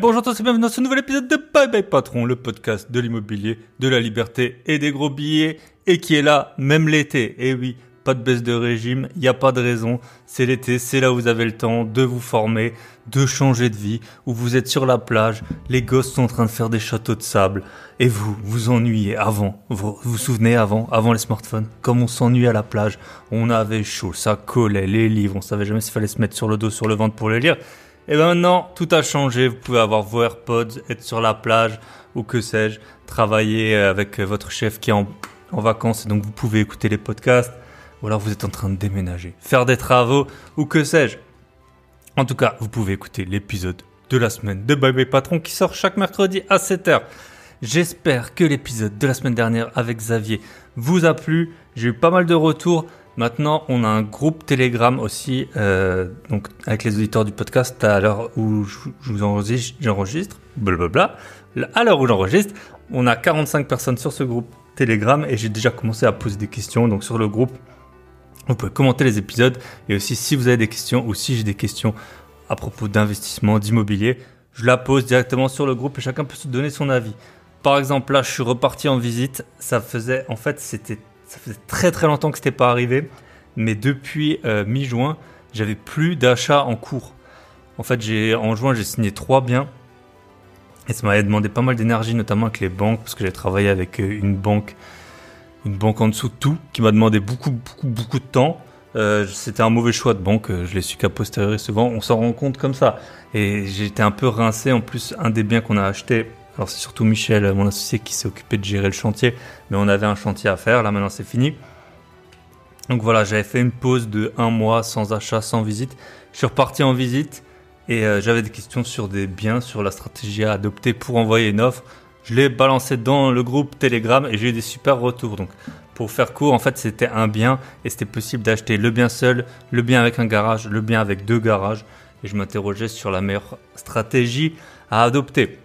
bonjour à tous et bienvenue dans ce nouvel épisode de Bye Bye Patron, le podcast de l'immobilier, de la liberté et des gros billets, et qui est là même l'été. Et oui, pas de baisse de régime, il n'y a pas de raison, c'est l'été, c'est là où vous avez le temps de vous former, de changer de vie, où vous êtes sur la plage, les gosses sont en train de faire des châteaux de sable, et vous vous ennuyez avant, vous vous souvenez avant, avant les smartphones, comme on s'ennuyait à la plage, on avait chaud, ça collait, les livres, on savait jamais s'il fallait se mettre sur le dos, sur le ventre pour les lire. Et eh ben maintenant, tout a changé. Vous pouvez avoir vos AirPods, être sur la plage ou que sais-je, travailler euh, avec euh, votre chef qui est en, vacances donc vous pouvez écouter les podcasts. Ou alors vous êtes en train de déménager, faire des travaux ou que sais-je. En tout cas, vous pouvez écouter l'épisode de la semaine de Bye Bye Patron qui sort chaque mercredi à 7h. J'espère que l'épisode de la semaine dernière avec Xavier vous a plu. J'ai eu pas mal de retours. Maintenant, on a un groupe Telegram aussi, euh, donc avec les auditeurs du podcast, à l'heure où je, vous enregistre, j'enregistre, blablabla. À l'heure où j'enregistre, on a 45 personnes sur ce groupe Telegram et j'ai déjà commencé à poser des questions. Donc sur le groupe, vous pouvez commenter les épisodes et aussi si vous avez des questions ou si j'ai des questions à propos d'investissement, d'immobilier, je la pose directement sur le groupe et chacun peut se donner son avis. Par exemple, là, je suis reparti en visite. Ça faisait, en fait, c'était ça faisait très très longtemps que n'était pas arrivé, mais depuis euh, mi-juin, j'avais plus d'achats en cours. En fait, j'ai en juin, j'ai signé trois biens. Et ça m'avait demandé pas mal d'énergie, notamment avec les banques, parce que j'ai travaillé avec euh, une banque, une banque en dessous de tout, qui m'a demandé beaucoup, beaucoup, beaucoup de temps. Euh, c'était un mauvais choix de banque, je l'ai su qu'à posteriori souvent, on s'en rend compte comme ça. Et j'étais un peu rincé, en plus, un des biens qu'on a acheté alors c'est surtout Michel, mon associé, qui s'est occupé de gérer le chantier, mais on avait un chantier à faire, là maintenant c'est fini. Donc voilà, j'avais fait une pause de un mois sans achat, sans visite. Je suis reparti en visite et euh, j'avais des questions sur des biens, sur la stratégie à adopter pour envoyer une offre. Je l'ai balancé dans le groupe Telegram et j'ai eu des super retours. Donc pour faire court, en fait, c'était un bien et c'était possible d'acheter le bien seul, le bien avec un garage, le bien avec deux garages. Et je m'interrogeais sur la meilleure stratégie à adopter.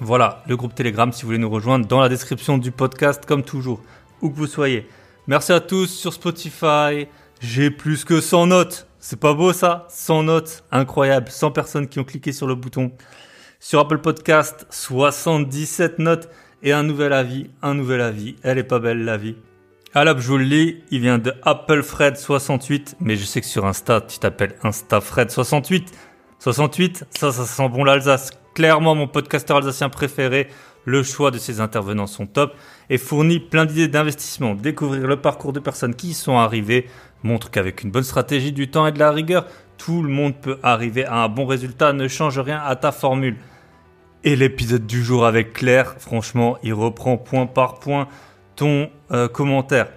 Voilà, le groupe Telegram si vous voulez nous rejoindre dans la description du podcast comme toujours, où que vous soyez. Merci à tous sur Spotify. J'ai plus que 100 notes. C'est pas beau ça 100 notes, incroyable. 100 personnes qui ont cliqué sur le bouton. Sur Apple Podcast, 77 notes et un nouvel avis, un nouvel avis. Elle est pas belle la vie. Alab, ah, je il vient de Apple Fred 68 mais je sais que sur Insta, tu t'appelles InstaFred68. 68, ça, ça sent bon l'Alsace clairement mon podcasteur alsacien préféré. Le choix de ses intervenants sont top et fournit plein d'idées d'investissement. Découvrir le parcours de personnes qui y sont arrivées montre qu'avec une bonne stratégie du temps et de la rigueur, tout le monde peut arriver à un bon résultat. Ne change rien à ta formule. Et l'épisode du jour avec Claire, franchement, il reprend point par point ton euh, commentaire.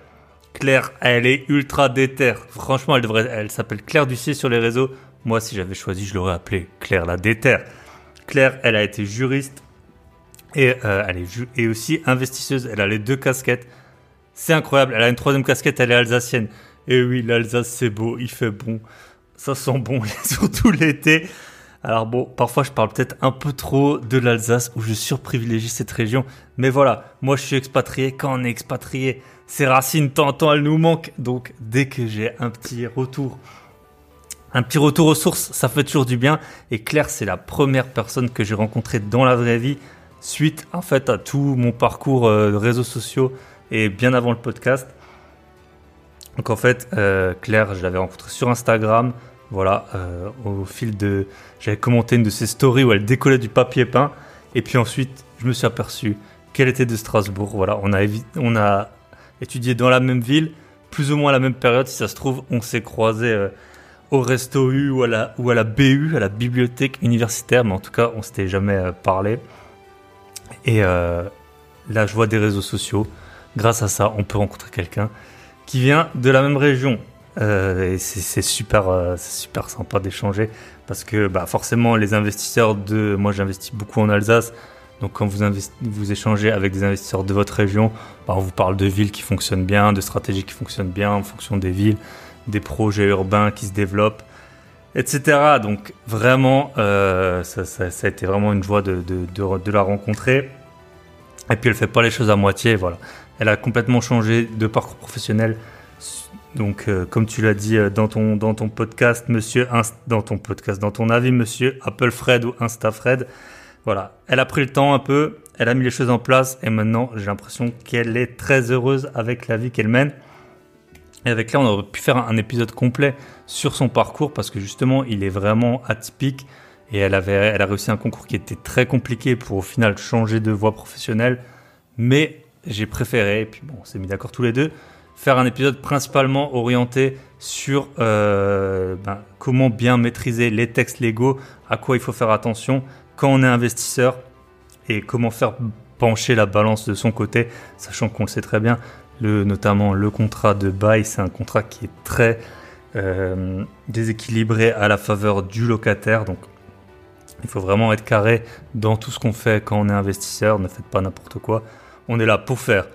Claire, elle est ultra déterre. Franchement, elle devrait, elle s'appelle Claire Ducier sur les réseaux. Moi, si j'avais choisi, je l'aurais appelée Claire la déterre. Claire, elle a été juriste et, euh, elle est aussi investisseuse. Elle a les deux casquettes. C'est incroyable. Elle a une troisième casquette, elle est alsacienne. Et oui, l'Alsace, c'est beau, il fait bon. Ça sent bon, surtout l'été. Alors bon, parfois je parle peut-être un peu trop de l'Alsace où je surprivilégie cette région, mais voilà, moi je suis expatrié quand on est expatrié. ses racines, tant, tant, elles nous manquent. Donc dès que j'ai un petit retour un petit retour aux sources, ça fait toujours du bien. Et Claire, c'est la première personne que j'ai rencontrée dans la vraie vie suite en fait à tout mon parcours euh, de réseaux sociaux et bien avant le podcast. Donc en fait, euh, Claire, je l'avais rencontrée sur Instagram. Voilà, euh, au fil de, j'avais commenté une de ses stories où elle décollait du papier peint. Et puis ensuite, je me suis aperçu qu'elle était de Strasbourg. Voilà, on a, on a étudié dans la même ville, plus ou moins à la même période. Si ça se trouve, on s'est croisés au resto U ou à la, ou à la BU, à la bibliothèque universitaire, mais en tout cas, on s'était jamais euh, parlé. Et euh, là, je vois des réseaux sociaux. Grâce à ça, on peut rencontrer quelqu'un qui vient de la même région. Euh, et c'est super, euh, super sympa d'échanger parce que bah, forcément, les investisseurs de. Moi, j'investis beaucoup en Alsace. Donc, quand vous, vous échangez avec des investisseurs de votre région, bah, on vous parle de villes qui fonctionnent bien, de stratégies qui fonctionnent bien en fonction des villes des projets urbains qui se développent, etc. Donc vraiment, euh, ça, a été vraiment une joie de, la rencontrer. Et puis elle fait pas les choses à moitié, voilà. Elle a complètement changé de parcours professionnel. Donc, euh, comme tu l'as dit euh, dans ton, dans ton podcast, monsieur, dans ton podcast, dans ton avis, monsieur Apple Fred ou Fred, voilà. Elle a pris le temps un peu, elle a mis les choses en place et maintenant, j'ai l'impression qu'elle est très heureuse avec la vie qu'elle mène. Et avec là, on aurait pu faire un épisode complet sur son parcours parce que justement, il est vraiment atypique et elle, avait, elle a réussi un concours qui était très compliqué pour au final changer de voie professionnelle. Mais j'ai préféré, et puis bon, on s'est mis d'accord tous les deux, faire un épisode principalement orienté sur euh, ben, comment bien maîtriser les textes légaux, à quoi il faut faire attention quand on est investisseur et comment faire pencher la balance de son côté, sachant qu'on le sait très bien, notamment le contrat de bail, c'est un contrat qui est très euh, déséquilibré à la faveur du locataire. Donc il faut vraiment être carré dans tout ce qu'on fait quand on est investisseur. Ne faites pas n'importe quoi. On est là pour faire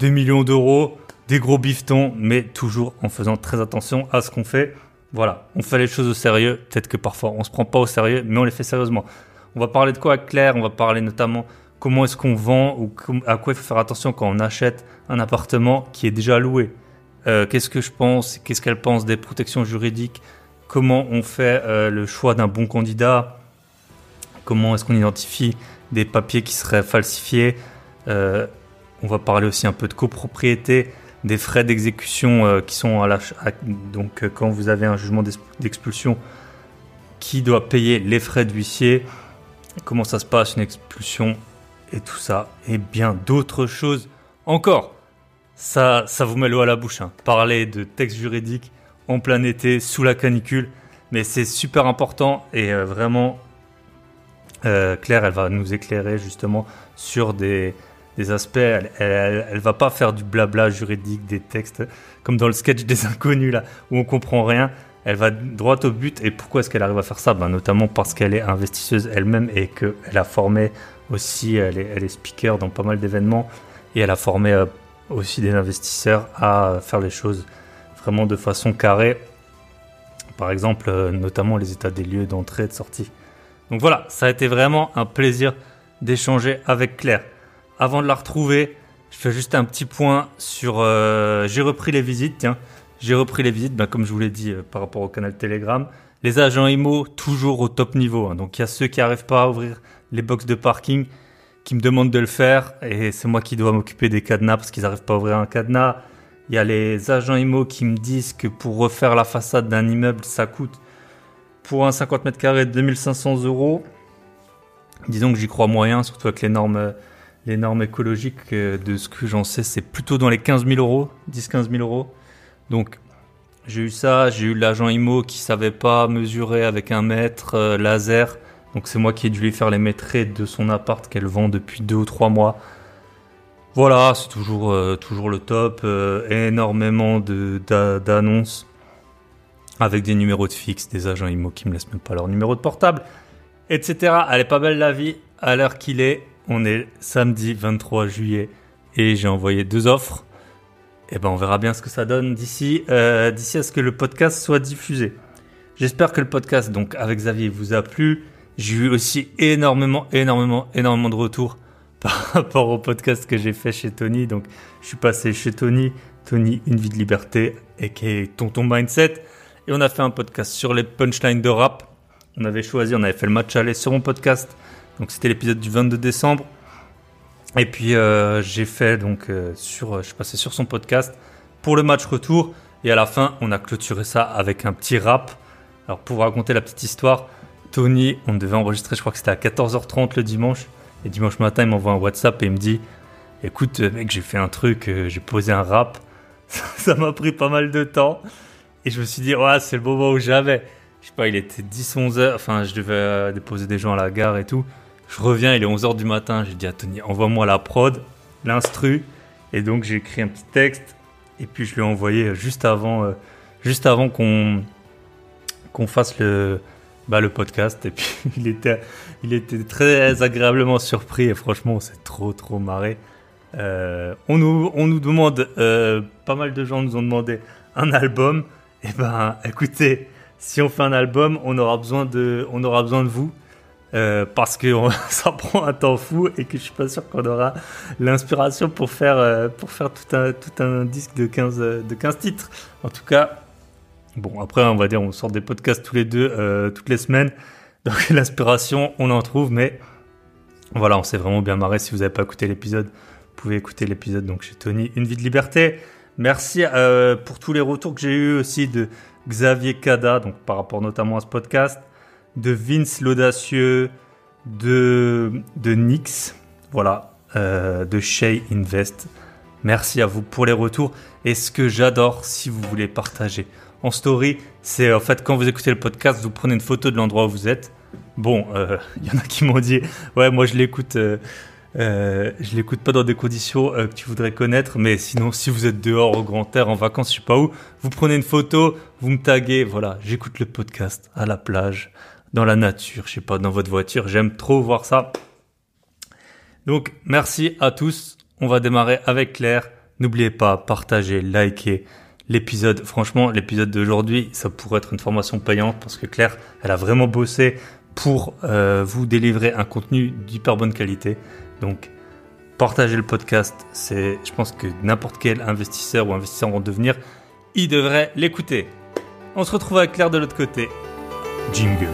2 millions d'euros, des gros bifetons, mais toujours en faisant très attention à ce qu'on fait. Voilà, on fait les choses au sérieux. Peut-être que parfois on se prend pas au sérieux, mais on les fait sérieusement. On va parler de quoi avec Claire On va parler notamment comment est-ce qu'on vend ou à quoi il faut faire attention quand on achète un appartement qui est déjà loué. Euh, qu'est-ce que je pense, qu'est-ce qu'elle pense des protections juridiques, comment on fait euh, le choix d'un bon candidat, comment est-ce qu'on identifie des papiers qui seraient falsifiés. Euh, on va parler aussi un peu de copropriété, des frais d'exécution qui sont à la... donc quand vous avez un jugement d'expulsion, qui doit payer les frais d'huissier, comment ça se passe une expulsion et tout ça, et bien d'autres choses encore. Ça, ça vous met l'eau à la bouche. Hein. Parler de textes juridiques en plein été, sous la canicule, mais c'est super important et euh, vraiment, euh, Claire, elle va nous éclairer justement sur des, des aspects. Elle, elle, va pas faire du blabla juridique des textes comme dans le sketch des inconnus là où on comprend rien. Elle va droit au but. Et pourquoi est-ce qu'elle arrive à faire ça ben, Notamment parce qu'elle est investisseuse elle-même et qu'elle a formé aussi, elle est, speaker dans pas mal d'événements et elle a formé euh, aussi des investisseurs à euh, faire les choses vraiment de façon carrée. Par exemple, euh, notamment les états des lieux d'entrée et de sortie. Donc voilà, ça a été vraiment un plaisir d'échanger avec Claire. Avant de la retrouver, je fais juste un petit point sur... j'ai repris les visites, tiens. J'ai repris les visites, ben, comme je vous l'ai dit, par rapport au canal Telegram. Les agents IMO, toujours au top niveau. Hein. Donc il y a ceux qui n'arrivent pas à ouvrir les box de parking qui me demandent de le faire et c'est moi qui dois m'occuper des cadenas parce qu'ils n'arrivent pas à ouvrir un cadenas. Il y a les agents IMO qui me disent que pour refaire la façade d'un immeuble, ça coûte pour un 50 mètres carrés 2500 euros. Disons que j'y crois moyen, surtout avec les normes, les normes écologiques. Euh, de ce que j'en sais, c'est plutôt dans les 15 000 euros, 10-15 000 euros. Donc j'ai eu ça, j'ai eu l'agent IMO qui savait pas mesurer avec un mètre euh, laser donc c'est moi qui ai dû lui faire les maîtres de son appart qu'elle vend depuis deux ou trois mois. Voilà, c'est toujours, euh, toujours le top. Euh, énormément d'annonces avec des numéros de fixe, des agents IMO qui me laissent même pas leur numéro de portable, etc. Elle est pas belle la vie à l'heure qu'il est. On est samedi 23 juillet et j'ai envoyé deux offres. Et eh ben on verra bien ce que ça donne d'ici euh, d'ici à ce que le podcast soit diffusé. J'espère que le podcast donc avec Xavier vous a plu. J'ai eu aussi énormément, énormément, énormément de retours par rapport au podcast que j'ai fait chez Tony. Donc, je suis passé chez Tony, Tony Une vie de liberté, et qui est Tonton Mindset. Et on a fait un podcast sur les punchlines de rap. On avait choisi, on avait fait le match aller sur mon podcast. Donc, c'était l'épisode du 22 décembre. Et puis, euh, j'ai fait, donc, euh, sur, je suis passé sur son podcast pour le match retour. Et à la fin, on a clôturé ça avec un petit rap. Alors, pour raconter la petite histoire, Tony, on devait enregistrer, je crois que c'était à 14h30 le dimanche. Et dimanche matin, il m'envoie un WhatsApp et il me dit Écoute, mec, j'ai fait un truc, euh, j'ai posé un rap. Ça m'a pris pas mal de temps. Et je me suis dit Ouais, c'est le moment où j'avais. » Je sais pas, il était 10-11h. Enfin, je devais euh, déposer des gens à la gare et tout. Je reviens, il est 11h du matin. J'ai dit à Tony Envoie-moi la prod, l'instru. Et donc, j'ai écrit un petit texte. Et puis, je lui ai envoyé euh, juste avant, juste avant qu'on qu'on fasse le bah, le podcast. Et puis, il était, il était très agréablement surpris. Et franchement, on s'est trop, trop marré. Euh, on, nous, on nous demande, euh, pas mal de gens nous ont demandé un album. Et eh ben, écoutez, si on fait un album, on aura besoin de, on aura besoin de vous. Euh, parce que ça prend un temps fou et que je suis pas sûr qu'on aura l'inspiration pour faire, pour faire tout, un, tout un disque de 15, de 15 titres. En tout cas, Bon, après, on va dire, on sort des podcasts tous les deux, euh, toutes les semaines. Donc, l'inspiration, on en trouve, mais voilà, on s'est vraiment bien marré. Si vous n'avez pas écouté l'épisode, vous pouvez écouter l'épisode donc chez Tony, Une vie de liberté. Merci euh, pour tous les retours que j'ai eu aussi de Xavier Cada, donc par rapport notamment à ce podcast, de Vince l'audacieux, de, de Nix, voilà, euh, de Shea Invest. Merci à vous pour les retours. Et ce que j'adore, si vous voulez partager en story, c'est en fait quand vous écoutez le podcast, vous prenez une photo de l'endroit où vous êtes. Bon, euh, il y en a qui m'ont dit, ouais, moi je l'écoute, euh, euh, je l'écoute pas dans des conditions que tu voudrais connaître, mais sinon, si vous êtes dehors au grand air, en vacances, je sais pas où, vous prenez une photo, vous me taguez, voilà, j'écoute le podcast à la plage, dans la nature, je sais pas, dans votre voiture, j'aime trop voir ça. Donc, merci à tous. On va démarrer avec Claire. N'oubliez pas, partagez, likez l'épisode. Franchement, l'épisode d'aujourd'hui, ça pourrait être une formation payante parce que Claire, elle a vraiment bossé pour euh, vous délivrer un contenu d'hyper bonne qualité. Donc, partagez le podcast. C'est, je pense que n'importe quel investisseur ou investisseur en devenir, il devrait l'écouter. On se retrouve avec Claire de l'autre côté. Jingle.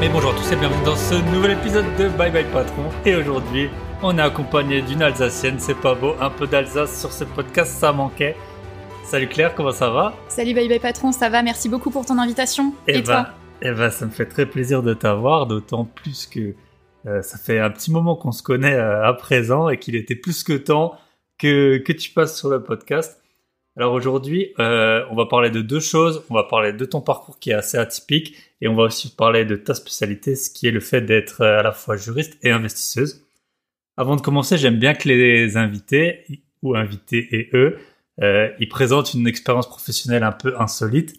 Mais bonjour à tous et bienvenue dans ce nouvel épisode de Bye Bye Patron. Et aujourd'hui, on est accompagné d'une Alsacienne, c'est pas beau, un peu d'Alsace sur ce podcast, ça manquait. Salut Claire, comment ça va Salut Bye Bye Patron, ça va, merci beaucoup pour ton invitation. Eh et, et ben, toi Eh ben, ça me fait très plaisir de t'avoir, d'autant plus que euh, ça fait un petit moment qu'on se connaît euh, à présent et qu'il était plus que temps que, que tu passes sur le podcast. Alors aujourd'hui, euh, on va parler de deux choses. On va parler de ton parcours qui est assez atypique et on va aussi parler de ta spécialité, ce qui est le fait d'être euh, à la fois juriste et investisseuse. Avant de commencer, j'aime bien que les invités, ou invités et eux, euh, ils présentent une expérience professionnelle un peu insolite.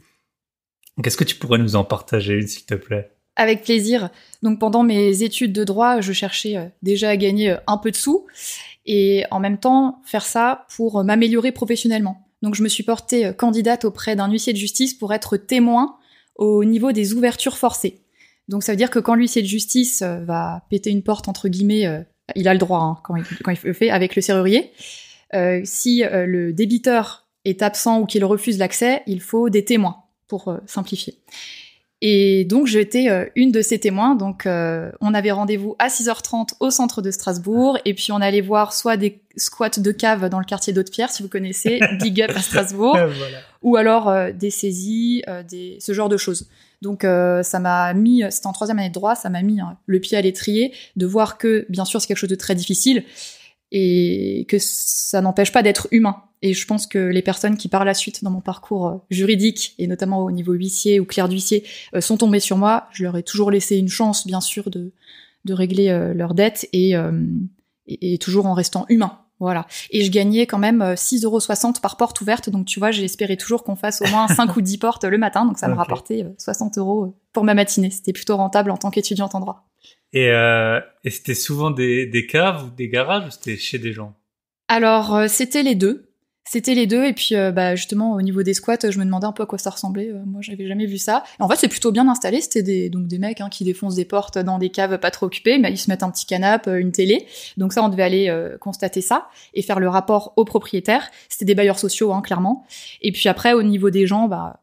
Qu'est-ce que tu pourrais nous en partager une, s'il te plaît avec plaisir. Donc pendant mes études de droit, je cherchais euh, déjà à gagner un peu de sous et en même temps faire ça pour m'améliorer professionnellement. Donc je me suis portée euh, candidate auprès d'un huissier de justice pour être témoin au niveau des ouvertures forcées. Donc ça veut dire que quand l'huissier de justice euh, va péter une porte, entre guillemets, euh, il a le droit hein, quand, il, le fait avec le serrurier, si le débiteur est absent ou qu'il refuse l'accès, il faut des témoins pour simplifier. Et donc j'étais euh, une de ces témoins. Donc euh, on avait rendez-vous à 6h30 au centre de Strasbourg et puis on allait voir soit des squats de cave dans le quartier d'Haute-Pierre si vous connaissez, Big Up à Strasbourg, euh, ou alors des saisies, des ce genre de choses. Donc ça m'a mis, c'est en troisième année de droit, ça m'a mis hein, le pied à l'étrier de voir que bien sûr c'est quelque chose de très difficile et que ça n'empêche pas d'être humain. Et je pense que les personnes qui, par la suite, dans mon parcours euh, juridique, et notamment au niveau huissier ou clerc d'huissier, euh, sont tombées sur moi, je leur ai toujours laissé une chance, bien sûr, de, régler euh, leurs dettes et, toujours en restant humain. Voilà. Et je gagnais quand même 6,60€ par porte ouverte. Donc, tu vois, j'espérais toujours qu'on fasse au moins 5 ou 10 portes le matin. Donc, ça me rapportait 60 euros pour ma matinée. C'était plutôt rentable en tant qu'étudiante en droit. Euh, et, c'était souvent des, caves ou des garages ou c'était chez des gens Alors, euh, c'était les deux. C'était les deux. Et puis, euh, bah, justement, au niveau des squats, je me demandais un peu à quoi ça ressemblait. moi, j'avais jamais vu ça. en fait, c'est plutôt bien installé. C'était des, donc des mecs hein, qui défoncent des portes dans des caves pas trop occupées. Mais ils se mettent un petit canapé, une télé. Donc ça, on devait aller constater ça et faire le rapport au propriétaire. C'était des bailleurs sociaux, hein, clairement. Et puis après, au niveau des gens, bah,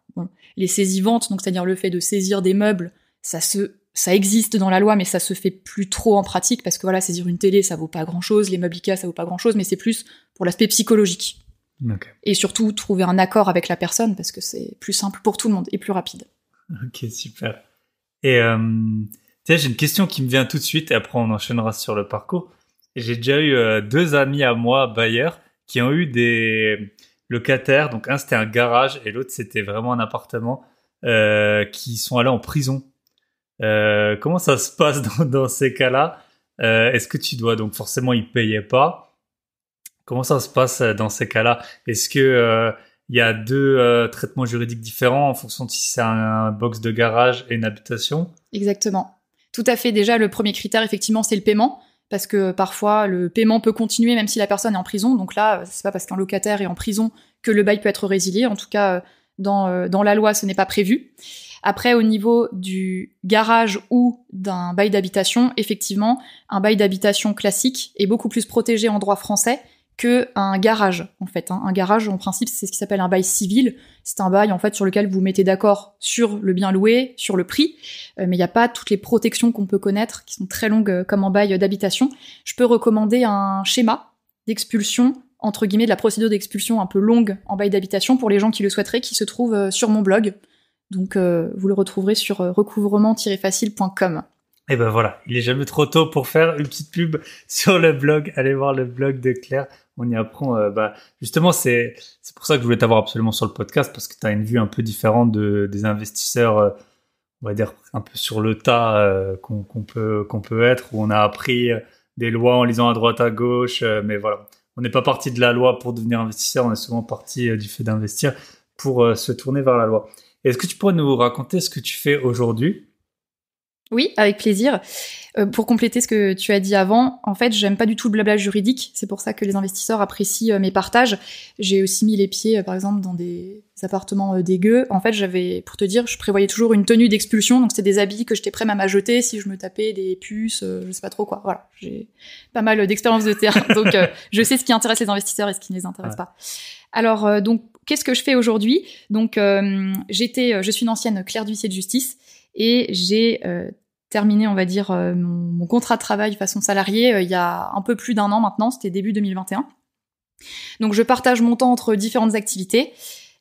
les saisies-ventes, donc c'est-à-dire le fait de saisir des meubles, ça se ça existe dans la loi, mais ça se fait plus trop en pratique parce que voilà, saisir une télé, ça vaut pas grand chose, les meubles Ikea, ça vaut pas grand chose, mais c'est plus pour l'aspect psychologique. Et surtout, trouver un accord avec la personne parce que c'est plus simple pour tout le monde et plus rapide. Ok, super. Et euh, tu sais, j'ai une question qui me vient tout de suite et après on enchaînera sur le parcours. J'ai déjà eu euh, deux amis à moi, bailleurs, qui ont eu des locataires. Donc, un c'était un garage et l'autre c'était vraiment un appartement euh, qui sont allés en prison euh, comment ça se passe dans, ces cas-là euh, Est-ce que tu dois donc forcément ils payait pas Comment ça se passe euh, dans ces cas-là Est-ce que y a deux traitements juridiques différents en fonction de si c'est un, un, box de garage et une habitation Exactement. Tout à fait. Déjà, le premier critère, effectivement, c'est le paiement, parce que parfois le paiement peut continuer même si la personne est en prison. Donc là, c'est pas parce qu'un locataire est en prison que le bail peut être résilié. En tout cas, dans, dans la loi, ce n'est pas prévu. Après, au niveau du garage ou d'un bail d'habitation, effectivement, un bail d'habitation classique est beaucoup plus protégé en droit français que un garage en fait. Hein. Un garage en principe c'est ce qui s'appelle un bail civil. C'est un bail en fait sur lequel vous mettez d'accord sur le bien loué, sur le prix, euh, mais il n'y a pas toutes les protections qu'on peut connaître qui sont très longues euh, comme en bail d'habitation. Je peux recommander un schéma d'expulsion entre guillemets de la procédure d'expulsion un peu longue en bail d'habitation pour les gens qui le souhaiteraient, qui se trouvent euh, sur mon blog. Donc euh, vous le retrouverez sur euh, recouvrement-facile.com. Et ben voilà, il est jamais trop tôt pour faire une petite pub sur le blog. Allez voir le blog de Claire. On y apprend. Euh, bah, justement, c'est pour ça que je voulais t'avoir absolument sur le podcast parce que tu as une vue un peu différente des investisseurs, on va dire un peu sur le tas qu'on peut qu'on peut être où on a appris des lois en lisant à droite à gauche. mais voilà, on n'est pas parti de la loi pour devenir investisseur. On est souvent parti du fait d'investir pour se tourner vers la loi. Est-ce que tu pourrais nous raconter ce que tu fais aujourd'hui oui, avec plaisir. Euh, pour compléter ce que tu as dit avant, en fait, j'aime pas du tout le blabla juridique. C'est pour ça que les investisseurs apprécient euh, mes partages. J'ai aussi mis les pieds, euh, par exemple, dans des appartements dégueux. En fait, j'avais, pour te dire, je prévoyais toujours une tenue d'expulsion. Donc, c'était des habits que j'étais prêt à m'ajouter si je me tapais des puces, je sais pas trop quoi. Voilà. J'ai pas mal d'expérience de terrain. donc, je sais ce qui intéresse les investisseurs et ce qui ne les intéresse pas. Alors, donc, qu'est-ce que je fais aujourd'hui Donc, euh, j'étais, euh, je suis une ancienne clerc d'huissier de justice et j'ai euh, terminé, on va dire, mon, contrat de travail façon salarié il y a un peu plus d'un an maintenant. C'était début 2021. Donc, je partage mon temps entre différentes activités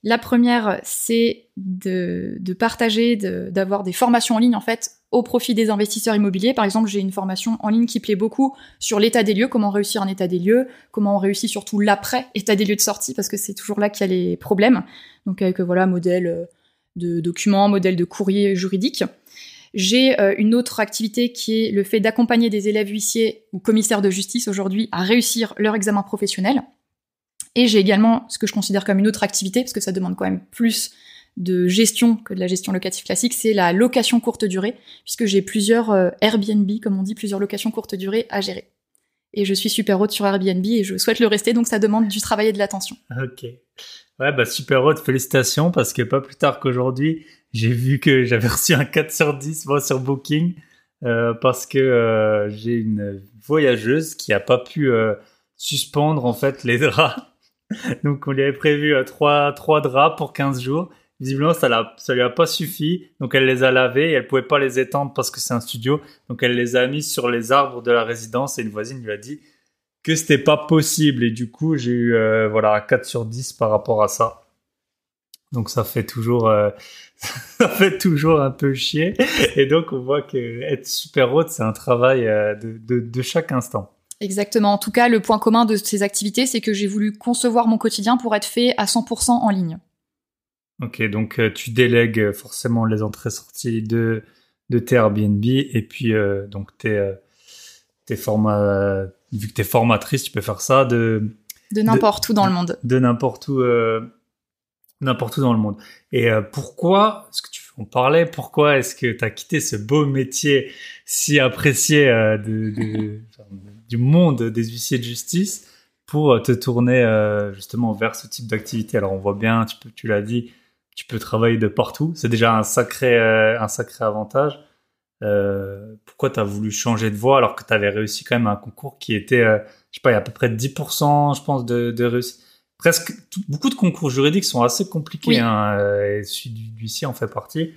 la première, c'est de, partager, d'avoir des formations en ligne en fait au profit des investisseurs immobiliers. Par exemple, j'ai une formation en ligne qui plaît beaucoup sur l'état des lieux, comment réussir un état des lieux, comment on réussit surtout l'après état des lieux de sortie, parce que c'est toujours là qu'il y a les problèmes. Donc avec euh, voilà modèle euh, de documents, modèle de courrier juridique. J'ai euh, une autre activité qui est le fait d'accompagner des élèves huissiers ou commissaires de justice aujourd'hui à réussir leur examen professionnel. Et j'ai également ce que je considère comme une autre activité, parce que ça demande quand même plus de gestion que de la gestion locative classique, c'est la location courte durée, puisque j'ai plusieurs euh, Airbnb, comme on dit, plusieurs locations courte durée à gérer. Et je suis super haute sur Airbnb et je souhaite le rester, donc ça demande du travail et de l'attention. Ok. Ouais, bah super haute, félicitations, parce que pas plus tard qu'aujourd'hui, j'ai vu que j'avais reçu un 4 sur 10 moi, sur Booking, euh, parce que euh, j'ai une voyageuse qui n'a pas pu suspendre en fait les draps Donc, on lui avait prévu euh, trois, trois draps pour 15 jours. Visiblement, ça, lui a pas suffi. Donc, elle les a lavés et elle pouvait pas les étendre parce que c'est un studio. Donc, elle les a mis sur les arbres de la résidence et une voisine lui a dit que c'était pas possible. Et du coup, j'ai eu, euh, voilà, 4 sur 10 par rapport à ça. Donc ça fait toujours, euh, ça fait toujours un peu chier. Et donc on voit qu'être être super haute, c'est un travail de, chaque instant. Exactement. En tout cas, le point commun de ces activités, c'est que j'ai voulu concevoir mon quotidien pour être fait à 100% en ligne. Ok, donc euh, tu délègues forcément les entrées-sorties de, de tes Airbnb et puis euh, donc tes, euh, vu que tu es formatrice, tu peux faire ça de. De n'importe où dans le monde. De n'importe où. n'importe où dans le monde. Et pourquoi, ce que tu en parlais, pourquoi est-ce que tu as quitté ce beau métier si apprécié de, du monde des huissiers de justice pour euh, te tourner euh, justement vers ce type d'activité. Alors on voit bien, tu, tu l'as dit, tu peux travailler de partout. C'est déjà un sacré, euh, un sacré avantage. pourquoi tu as voulu changer de voie alors que tu avais réussi quand même un concours qui était, je sais pas, il y a à peu près 10%, je pense, de, de réussite. Presque beaucoup de concours juridiques sont assez compliqués. Hein, et celui d'huissier en fait partie.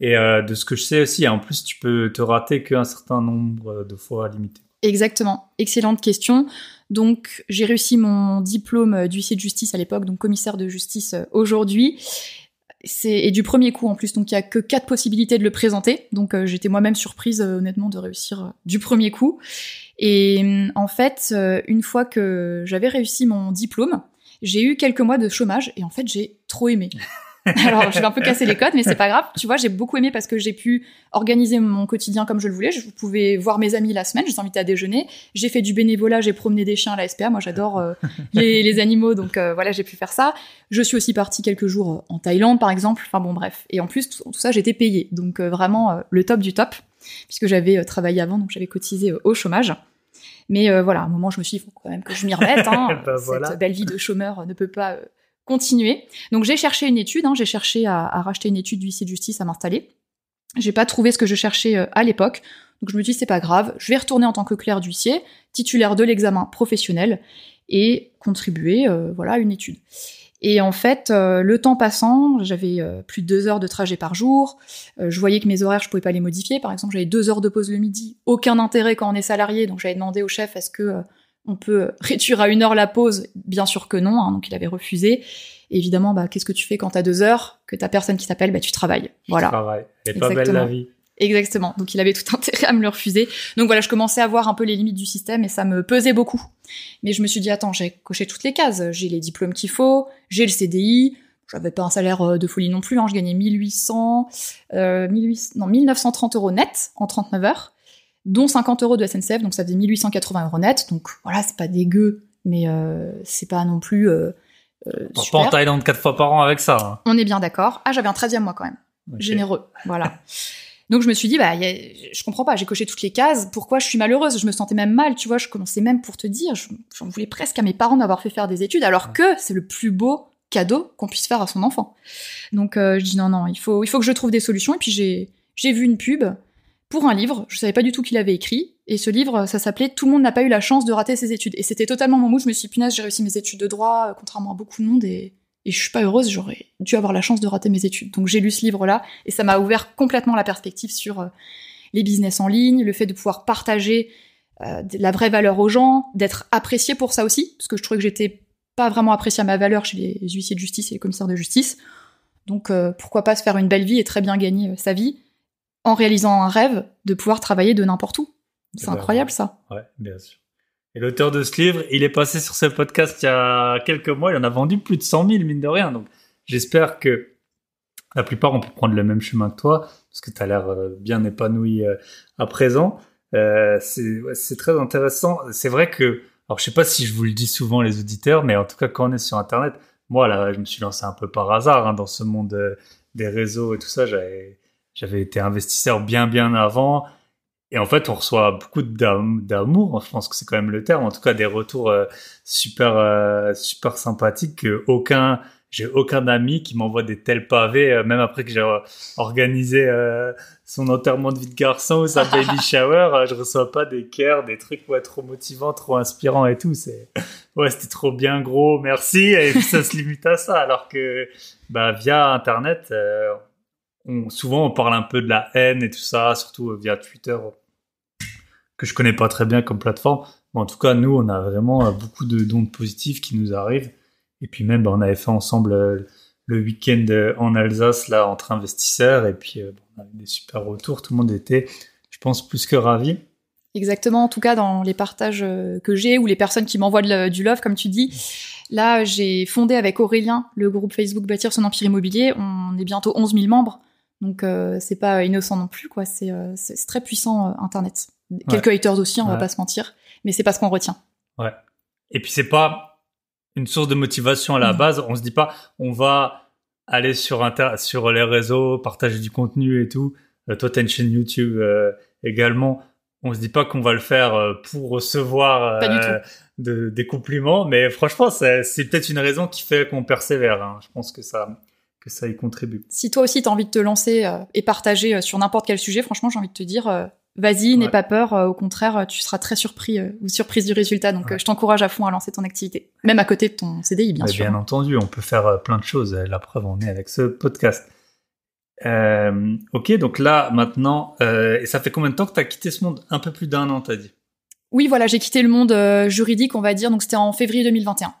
Et de ce que je sais aussi, hein, en plus, tu peux te rater qu'un certain nombre de fois limité. Exactement. Excellente question. Donc, j'ai réussi mon diplôme euh, d'huissier de justice à l'époque, donc commissaire de justice euh, aujourd'hui. et du premier coup en plus, donc il y a que quatre possibilités de le présenter. Donc euh, j'étais moi-même surprise honnêtement de réussir du premier coup. Et mm, en fait, une fois que j'avais réussi mon diplôme, j'ai eu quelques mois de chômage et en fait j'ai trop aimé. Alors, je vais un peu casser les codes, mais c'est pas grave. Tu vois, j'ai beaucoup aimé parce que j'ai pu organiser mon quotidien comme je le voulais. Je pouvais voir mes amis la semaine, je les invitais à déjeuner. J'ai fait du bénévolat, j'ai promené des chiens à la SPA. Moi, j'adore euh, les, animaux, donc euh, voilà, j'ai pu faire ça. Je suis aussi partie quelques jours euh, en Thaïlande, par exemple. Enfin bon, bref. Et en plus, tout, ça, j'étais payée. Donc vraiment, le top du top, puisque j'avais travaillé avant, donc j'avais cotisé au chômage. Mais voilà, à un moment, je me suis dit, il faut quand même que je m'y remette. Hein. Ben, cette belle vie de chômeur ne peut pas continuer. Donc j'ai cherché une étude, hein. j'ai cherché à, racheter une étude d'huissier de justice à m'installer. J'ai pas trouvé ce que je cherchais euh, à l'époque, donc je me suis c'est pas grave, je vais retourner en tant que clerc d'huissier, titulaire de l'examen professionnel et contribuer euh, voilà à une étude. Et en fait, euh, le temps passant, j'avais plus de deux heures de trajet par jour. je voyais que mes horaires, je pouvais pas les modifier. Par exemple, j'avais deux heures de pause le midi, aucun intérêt quand on est salarié. Donc j'avais demandé au chef, est-ce que on peut réduire à une heure la pause Bien sûr que non, hein, donc il avait refusé. évidemment, bah, qu'est-ce que tu fais quand t'as deux heures, que t'as personne qui t'appelle, bah, tu travailles. Voilà. Tu travailles. Et pas belle la vie. Exactement. Donc il avait tout intérêt à me le refuser. Donc voilà, je commençais à voir un peu les limites du système et ça me pesait beaucoup. Mais je me suis dit attends, j'ai coché toutes les cases. J'ai les diplômes qu'il faut, j'ai le CDI. J'avais pas un salaire euh, de folie non plus. Hein. Je gagnais 1800, euh, 1800, non 1930 euros net en 39 heures dont 50 euros de SNCF, donc ça faisait 1880 euros net. Donc voilà, c'est pas dégueu, mais euh, c'est pas non plus. On euh, euh, pas en Thaïlande quatre fois par an avec ça. Hein. On est bien d'accord. Ah, j'avais un 13e mois quand même. Généreux. Voilà. Donc je me suis dit, bah, je comprends pas, j'ai coché toutes les cases, pourquoi je suis malheureuse Je me sentais même mal, tu vois, je commençais même pour te dire, j'en voulais presque à mes parents d'avoir fait faire des études, alors que c'est le plus beau cadeau qu'on puisse faire à son enfant. Donc je dis non, non, il faut, il faut que je trouve des solutions, et puis j'ai vu une pub pour un livre, je savais pas du tout qu'il avait écrit, et ce livre, euh, ça s'appelait Tout le monde n'a pas eu la chance de rater ses études. Et c'était totalement mon mood, je me suis dit, punaise, j'ai réussi mes études de droit, euh, contrairement à beaucoup de monde, et, je suis pas heureuse, j'aurais dû avoir la chance de rater mes études. Donc j'ai lu ce livre-là, et ça m'a ouvert complètement la perspective sur euh, les business en ligne, le fait de pouvoir partager la vraie valeur aux gens, d'être apprécié pour ça aussi, parce que je trouvais que j'étais pas vraiment apprécié à ma valeur chez les huissiers de justice et les commissaires de justice. Donc pourquoi pas se faire une belle vie et très bien gagner sa vie en réalisant un rêve, de pouvoir travailler de n'importe où. C'est eh ben, incroyable ça. Ouais, bien sûr. Et l'auteur de ce livre, il est passé sur ce podcast il y a quelques mois, il en a vendu plus de 100 000, mine de rien. Donc j'espère que la plupart ont pu prendre le même chemin que toi, parce que tu as l'air euh, bien épanoui euh, à présent. Euh, c'est très intéressant. C'est vrai que, alors je sais pas si je vous le dis souvent les auditeurs, mais en tout cas quand on est sur Internet, moi là, je me suis lancé un peu par hasard hein, dans ce monde des réseaux et tout ça. J'avais j'avais été investisseur bien, bien avant. Et en fait, on reçoit beaucoup d'amour. Je pense que c'est quand même le terme. En tout cas, des retours euh, super, euh, super sympathiques. Aucun, j'ai aucun ami qui m'envoie des tels pavés, euh, même après que j'ai organisé son enterrement de vie de garçon ou sa baby shower. je reçois pas des cœurs, des trucs ouais, trop motivants, trop inspirants et tout. C'est ouais, c'était trop bien, gros, merci. Et ça se limite à ça, alors que bah via Internet souvent on parle un peu de la haine et tout ça, surtout euh, via Twitter, euh, que je connais pas très bien comme plateforme. Mais en tout cas, nous, on a vraiment euh, beaucoup de dons positifs qui nous arrivent. Et puis même, bah, on avait fait ensemble le week-end en Alsace, là, entre investisseurs. Et puis, on a des super retours. Tout le monde était, je pense, plus que ravi. Exactement, en tout cas dans les partages que j'ai ou les personnes qui m'envoient du love, comme tu dis. Là, j'ai fondé avec Aurélien le groupe Facebook Bâtir son empire immobilier. On est bientôt 11 000 membres. Donc euh, c'est pas innocent non plus, quoi. C'est euh, très puissant euh, Internet. Quelques haters aussi, hein, on va pas se mentir, mais c'est pas ce qu'on retient. Ouais. Et puis c'est pas une source de motivation à la mm. base. On se dit pas, on va aller sur inter sur les réseaux, partager du contenu et tout. toi, t'as une chaîne YouTube également. On se dit pas qu'on va le faire pour recevoir des compliments, mais franchement, c'est peut-être une raison qui fait qu'on persévère. Hein. Je pense que ça, ça y contribue. Si toi aussi tu as envie de te lancer euh, et partager euh, sur n'importe quel sujet, franchement, j'ai envie de te dire euh, vas-y, n'aie pas peur, au contraire, tu seras très surpris ou surprise du résultat. Donc je t'encourage à fond à lancer ton activité, même à côté de ton CDI bien sûr. Bien entendu, on peut faire plein de choses, la preuve on est avec ce podcast. ok, donc là maintenant, et ça fait combien de temps que tu as quitté ce monde Un peu plus d'un an, t'as dit. Oui, voilà, j'ai quitté le monde juridique, on va dire, donc c'était en février 2021.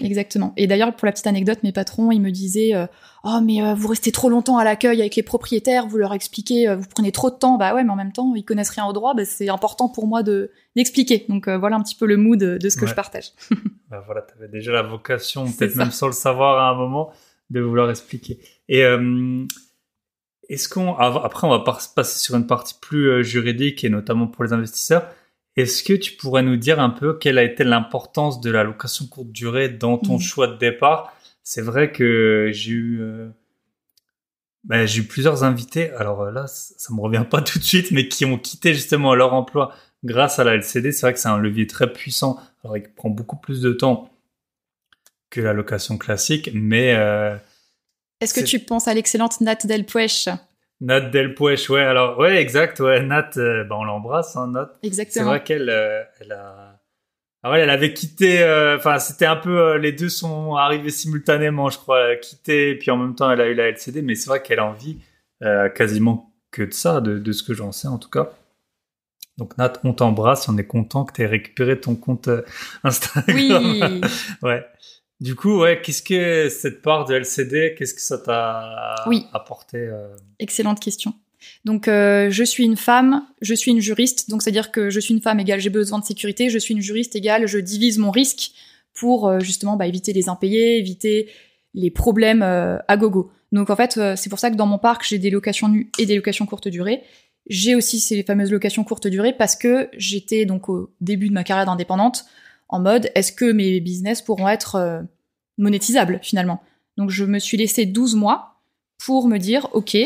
Exactement. Et d'ailleurs, pour la petite anecdote, mes patrons, ils me disaient euh, Oh, mais euh, vous restez trop longtemps à l'accueil avec les propriétaires, vous leur expliquez, euh, vous prenez trop de temps. Bah ouais, mais en même temps, ils connaissent rien au droit, bah, c'est important pour moi de d'expliquer. Donc voilà un petit peu le mood de, ce que je partage. bah voilà, tu avais déjà la vocation, peut-être même sans le savoir à un moment, de vouloir expliquer. Et est-ce qu'on. Après, on va passer sur une partie plus juridique et notamment pour les investisseurs. Est-ce que tu pourrais nous dire un peu quelle a été l'importance de la location courte durée dans ton mmh. choix de départ C'est vrai que j'ai eu, euh, bah, plusieurs invités, alors euh, là, ça ne me revient pas tout de suite, mais qui ont quitté justement leur emploi grâce à la LCD. C'est vrai que c'est un levier très puissant, alors il prend beaucoup plus de temps que la location classique, mais... Euh, Est-ce que tu penses à l'excellente Nat Delpuech Nat Delpuech, ouais, alors, ouais, exact, ouais, Nat, euh, bah, on l'embrasse, hein, Nat. Exactement. C'est vrai qu'elle, euh, elle a, ouais, elle avait quitté, euh, enfin, c'était un peu, les deux sont arrivés simultanément, je crois, quitté, puis en même temps, elle a eu la LCD, mais c'est vrai qu'elle a vit quasiment que de ça, de, de ce que j'en sais, en tout cas. Donc Nat, on t'embrasse, on est content que tu aies récupéré ton compte Instagram. Oui. ouais. Du coup, ouais, qu'est-ce que cette part de LCD, qu'est-ce que ça t'a apporté euh Excellente question. Donc, euh, je suis une femme, je suis une juriste, donc c'est-à-dire que je suis une femme égale j'ai besoin de sécurité, je suis une juriste égale je divise mon risque pour euh, justement bah, éviter les impayés, éviter les problèmes à gogo. Donc en fait, c'est pour ça que dans mon parc, j'ai des locations nues et des locations courte durée. J'ai aussi ces fameuses locations courte durée parce que j'étais donc au début de ma carrière d'indépendante en mode est-ce que mes business pourront être euh, monétisables finalement Donc je me suis laissé 12 mois pour me dire ok,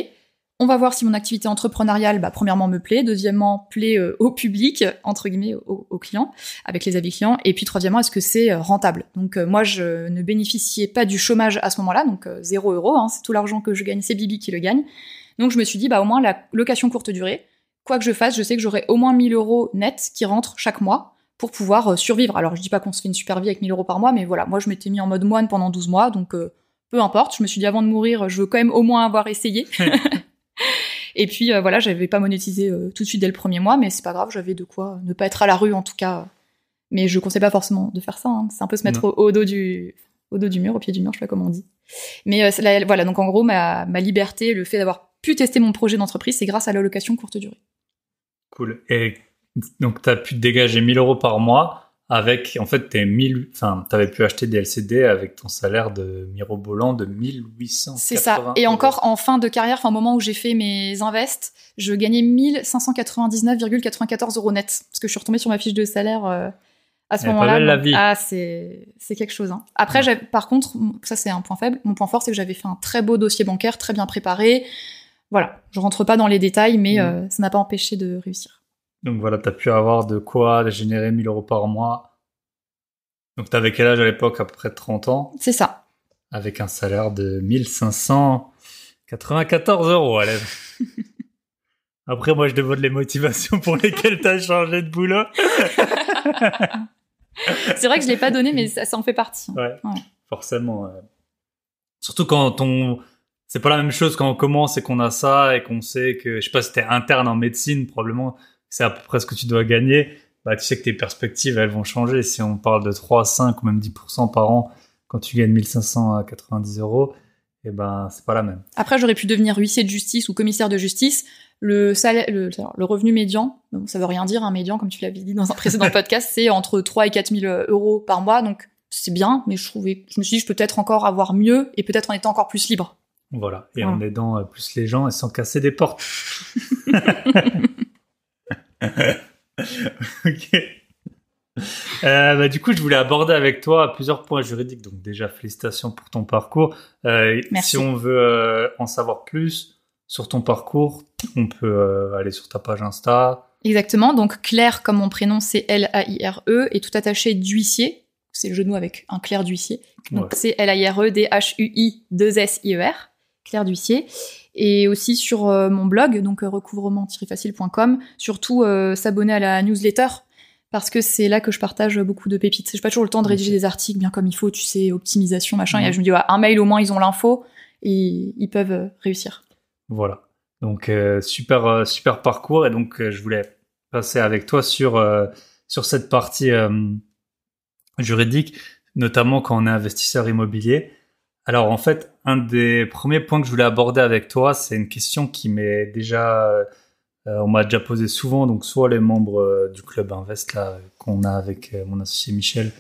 on va voir si mon activité entrepreneuriale, bah, premièrement, me plaît, deuxièmement, plaît euh, au public, entre guillemets, aux clients, avec les avis clients, et puis troisièmement, est-ce que c'est euh, rentable Donc moi, je ne bénéficiais pas du chômage à ce moment-là, donc 0 euros, hein, c'est tout l'argent que je gagne, c'est Bibi qui le gagne. Donc je me suis dit, bah au moins la location courte durée, quoi que je fasse, je sais que j'aurai au moins 1000 euros net qui rentrent chaque mois, pour pouvoir euh, survivre. Alors je dis pas qu'on se fait une super vie avec 1000 euros par mois, mais voilà, moi je m'étais mis en mode moine pendant 12 mois, donc euh, peu importe, je me suis dit avant de mourir, je veux quand même au moins avoir essayé. et puis euh, voilà, j'avais pas monétisé tout de suite dès le premier mois, mais c'est pas grave, j'avais de quoi ne pas être à la rue en tout cas. Mais je conseille pas forcément de faire ça, hein. c'est un peu se mettre au, dos du au dos du mur, au pied du mur, je sais pas comment on dit. Mais voilà, donc en gros, ma, ma liberté, le fait d'avoir pu tester mon projet d'entreprise, c'est grâce à l'allocation courte durée. Cool. Et donc, tu as pu dégager 1000 euros par mois avec, en fait, t'es 1000, enfin, t'avais pu acheter des LCD avec ton salaire de mirobolant de 1800. C'est ça. Et encore en fin de carrière, enfin, au moment où j'ai fait mes invests, je gagnais 1599,94 euros net. Parce que je suis retombée sur ma fiche de salaire euh, à ce moment-là. Ah, c'est, quelque chose. Hein. Après, par contre, ça c'est un point faible. Mon point fort, c'est que j'avais fait un très beau dossier bancaire, très bien préparé. Voilà. Je rentre pas dans les détails, mais mm. euh, ça n'a pas empêché de réussir. Donc voilà, tu as pu avoir de quoi générer 1000 euros par mois. Donc tu avais quel âge à l'époque À peu près 30 ans C'est ça. Avec un salaire de 1594 euros à Après, moi, je demande les motivations pour lesquelles tu as changé de boulot. c'est vrai que je ne l'ai pas donné, mais ça, en fait partie. Ouais, forcément. Surtout quand on. C'est pas la même chose quand on commence et qu'on a ça et qu'on sait que. Je sais pas, c'était interne en médecine, probablement c'est à peu près ce que tu dois gagner, bah, tu sais que tes perspectives, elles vont changer. Si on parle de 3, 5 ou même 10% par an quand tu gagnes 1590 euros, et eh ben, c'est pas la même. Après, j'aurais pu devenir huissier de justice ou commissaire de justice. Le, salaire, le, revenu médian, ça veut rien dire, un hein, médian, comme tu l'avais dit dans un précédent podcast, c'est entre 3 et 4 000 euros par mois. Donc, c'est bien, mais je, trouvais, je me suis dit, je peux peut-être encore avoir mieux et peut-être en étant encore plus libre. Voilà, et en aidant euh, plus les gens et sans casser des portes. ok. Euh, bah, du coup, je voulais aborder avec toi plusieurs points juridiques. Donc déjà, félicitations pour ton parcours. Euh, si on veut euh, en savoir plus sur ton parcours, on peut aller sur ta page Insta. Exactement. Donc Claire, comme mon prénom, c'est L-A-I-R-E et tout attaché d'huissier. C'est le genou avec un Claire d'huissier. Donc c'est L-A-I-R-E D-H-U-I-2-S-I-E-R. Claire d'huissier et aussi sur euh, mon blog, donc euh, recouvrement-facile.com, surtout euh, s'abonner à la newsletter parce que c'est là que je partage beaucoup de pépites. Je n'ai pas toujours le temps de rédiger des articles bien comme il faut, tu sais, optimisation, machin. Et mhm. je me dis, un mail au moins, ils ont l'info et ils peuvent réussir. Voilà. Donc super super parcours et donc je voulais passer avec toi sur sur cette partie juridique, notamment quand on est investisseur immobilier. Alors en fait, un des premiers points que je voulais aborder avec toi, c'est une question qui m'est déjà, euh, on m'a déjà posé souvent, donc soit les membres euh, du club Invest là qu'on a avec euh, mon associé Michel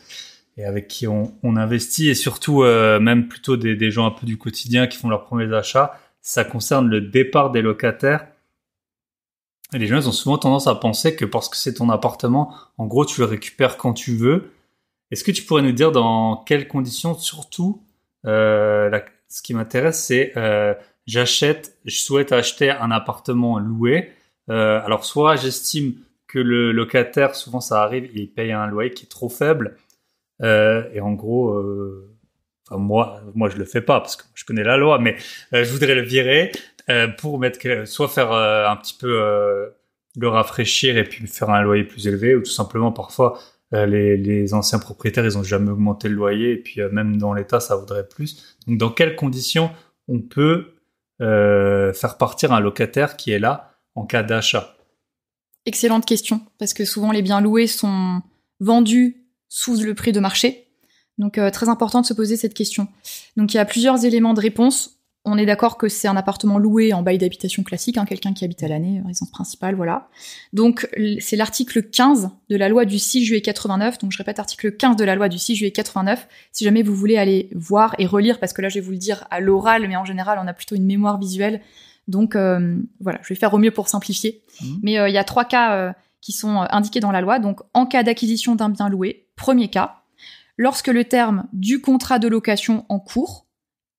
et avec qui on, investit, et surtout même plutôt des, gens un peu du quotidien qui font leurs premiers achats. Ça concerne le départ des locataires. les gens ont souvent tendance à penser que parce que c'est ton appartement, en gros, tu le récupères quand tu veux. Est-ce que tu pourrais nous dire dans quelles conditions, surtout, la, ce qui m'intéresse, c'est euh, j'achète, je souhaite acheter un appartement loué. Euh, alors soit j'estime que le locataire, souvent ça arrive, il paye un loyer qui est trop faible. Euh, et en gros, euh, enfin moi, moi je le fais pas parce que je connais la loi, mais euh, je voudrais le virer pour mettre, soit faire un petit peu le rafraîchir et puis faire un loyer plus élevé, ou tout simplement parfois euh, les, anciens propriétaires, ils n'ont jamais augmenté le loyer, et puis euh, même dans l'État, ça vaudrait plus. Donc, dans quelles conditions on peut euh, faire partir un locataire qui est là en cas d'achat Excellente question, parce que souvent les biens loués sont vendus sous le prix de marché. Donc très important de se poser cette question. Donc il y a plusieurs éléments de réponse on est d'accord que c'est un appartement loué en bail d'habitation classique, hein, quelqu'un qui habite à l'année, résidence principale, voilà. Donc c'est l'article 15 de la loi du 6 juillet 89, donc je répète article 15 de la loi du 6 juillet 89, si jamais vous voulez aller voir et relire, parce que là je vais vous le dire à l'oral, mais en général on a plutôt une mémoire visuelle, donc euh, voilà, je vais faire au mieux pour simplifier. Mmh. Mais euh, il y a trois cas euh, qui sont indiqués dans la loi, donc en cas d'acquisition d'un bien loué, premier cas, lorsque le terme du contrat de location en cours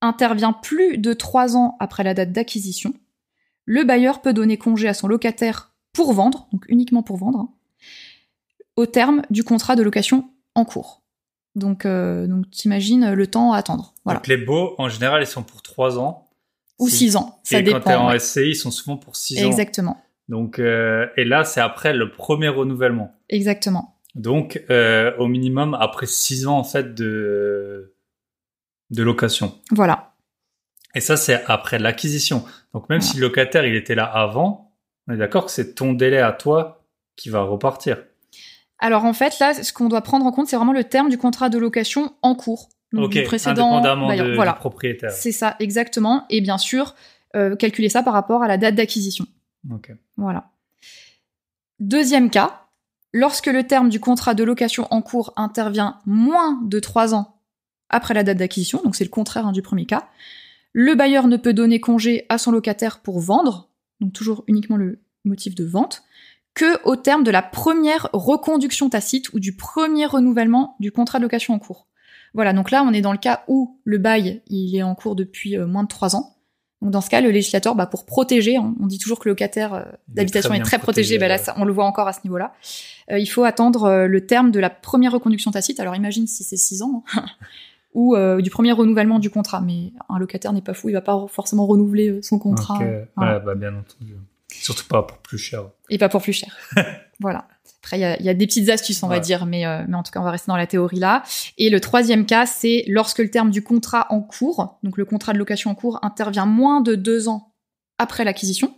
intervient plus de trois ans après la date d'acquisition, le bailleur peut donner congé à son locataire pour vendre, donc uniquement pour vendre, au terme du contrat de location en cours. Donc, tu euh, donc le temps à attendre. Donc les baux, en général, ils sont pour 3 ans. Ou six ans, ça et quand t'es en SCI, ils sont souvent pour 6 ans. Exactement. Donc, euh, et là, c'est après le premier renouvellement. Exactement. Donc, euh, au minimum, après six ans, en fait, de, de location. Voilà. Et ça, c'est après l'acquisition. Donc même si le locataire, il était là avant, on est d'accord que c'est ton délai à toi qui va repartir. Alors en fait, là, ce qu'on doit prendre en compte, c'est vraiment le terme du contrat de location en cours. Donc précédent du propriétaire. C'est ça, exactement. Et bien sûr, euh, calculer ça par rapport à la date d'acquisition. Ok. Voilà. Deuxième cas, lorsque le terme du contrat de location en cours intervient moins de trois ans après la date d'acquisition, donc c'est le contraire hein, du premier cas. Le bailleur ne peut donner congé à son locataire pour vendre, donc toujours uniquement le motif de vente, que au terme de la première reconduction tacite ou du premier renouvellement du contrat de location en cours. Voilà, donc là on est dans le cas où le bail il est en cours depuis euh, moins de trois ans. Donc dans ce cas, le législateur, bah, pour protéger, hein, on dit toujours que le locataire euh, d'habitation est très protégé, bah, là on le voit encore à ce niveau-là. Euh, il faut attendre le terme de la première reconduction tacite. Alors imagine si c'est six ans. Hein ou euh, du premier renouvellement du contrat. Mais un locataire n'est pas fou, il va pas forcément renouveler son contrat. Bah, bien entendu. Surtout pas pour plus cher. Et pas pour plus cher. voilà. Après, il y, a des petites astuces, on va dire, mais, euh, mais en tout cas, on va rester dans la théorie là. Et le troisième cas, c'est lorsque le terme du contrat en cours, donc le contrat de location en cours, intervient moins de deux ans après l'acquisition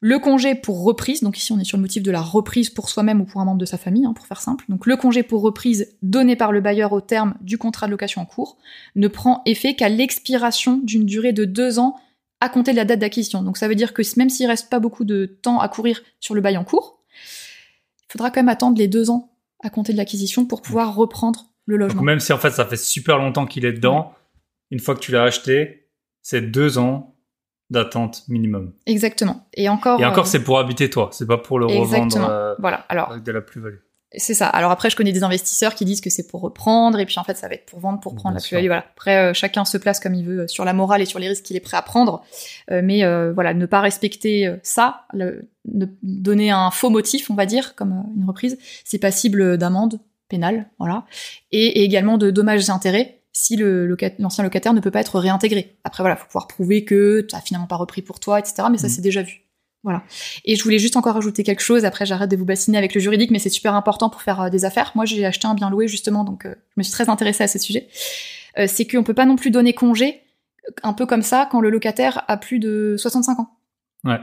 le congé pour reprise, donc ici on est sur le motif de la reprise pour soi-même ou pour un membre de sa famille, hein, pour faire simple, donc le congé pour reprise donné par le bailleur au terme du contrat de location en cours ne prend effet qu'à l'expiration d'une durée de deux ans à compter de la date d'acquisition. Donc ça veut dire que même s'il reste pas beaucoup de temps à courir sur le bail en cours, il faudra quand même attendre les deux ans à compter de l'acquisition pour pouvoir reprendre le logement. même si en fait ça fait super longtemps qu'il est dedans, une fois que tu l'as acheté, c'est deux ans d'attente minimum. Exactement. Et encore. Et encore, euh, c'est pour habiter toi. C'est pas pour le revendre. Euh, voilà. Alors. de la plus-value. C'est ça. Alors après, je connais des investisseurs qui disent que c'est pour reprendre, et puis en fait, ça va être pour vendre, pour prendre la plus-value. Voilà. Après, euh, chacun se place comme il veut sur la morale et sur les risques qu'il est prêt à prendre. mais voilà, ne pas respecter ça, ne donner un faux motif, on va dire, comme une reprise, c'est passible d'amende pénale, voilà, et, et également de dommages et intérêts si l'ancien locataire ne peut pas être réintégré. Après, voilà, faut pouvoir prouver que tu n'as finalement pas repris pour toi, etc. Mais ça, mm. c'est déjà vu. Voilà. Et je voulais juste encore ajouter quelque chose. Après, j'arrête de vous bassiner avec le juridique, mais c'est super important pour faire euh, des affaires. Moi, j'ai acheté un bien loué, justement, donc euh, je me suis très intéressée à ce sujet. Euh, c'est qu'on peut pas non plus donner congé, un peu comme ça, quand le locataire a plus de 65 ans. Ouais.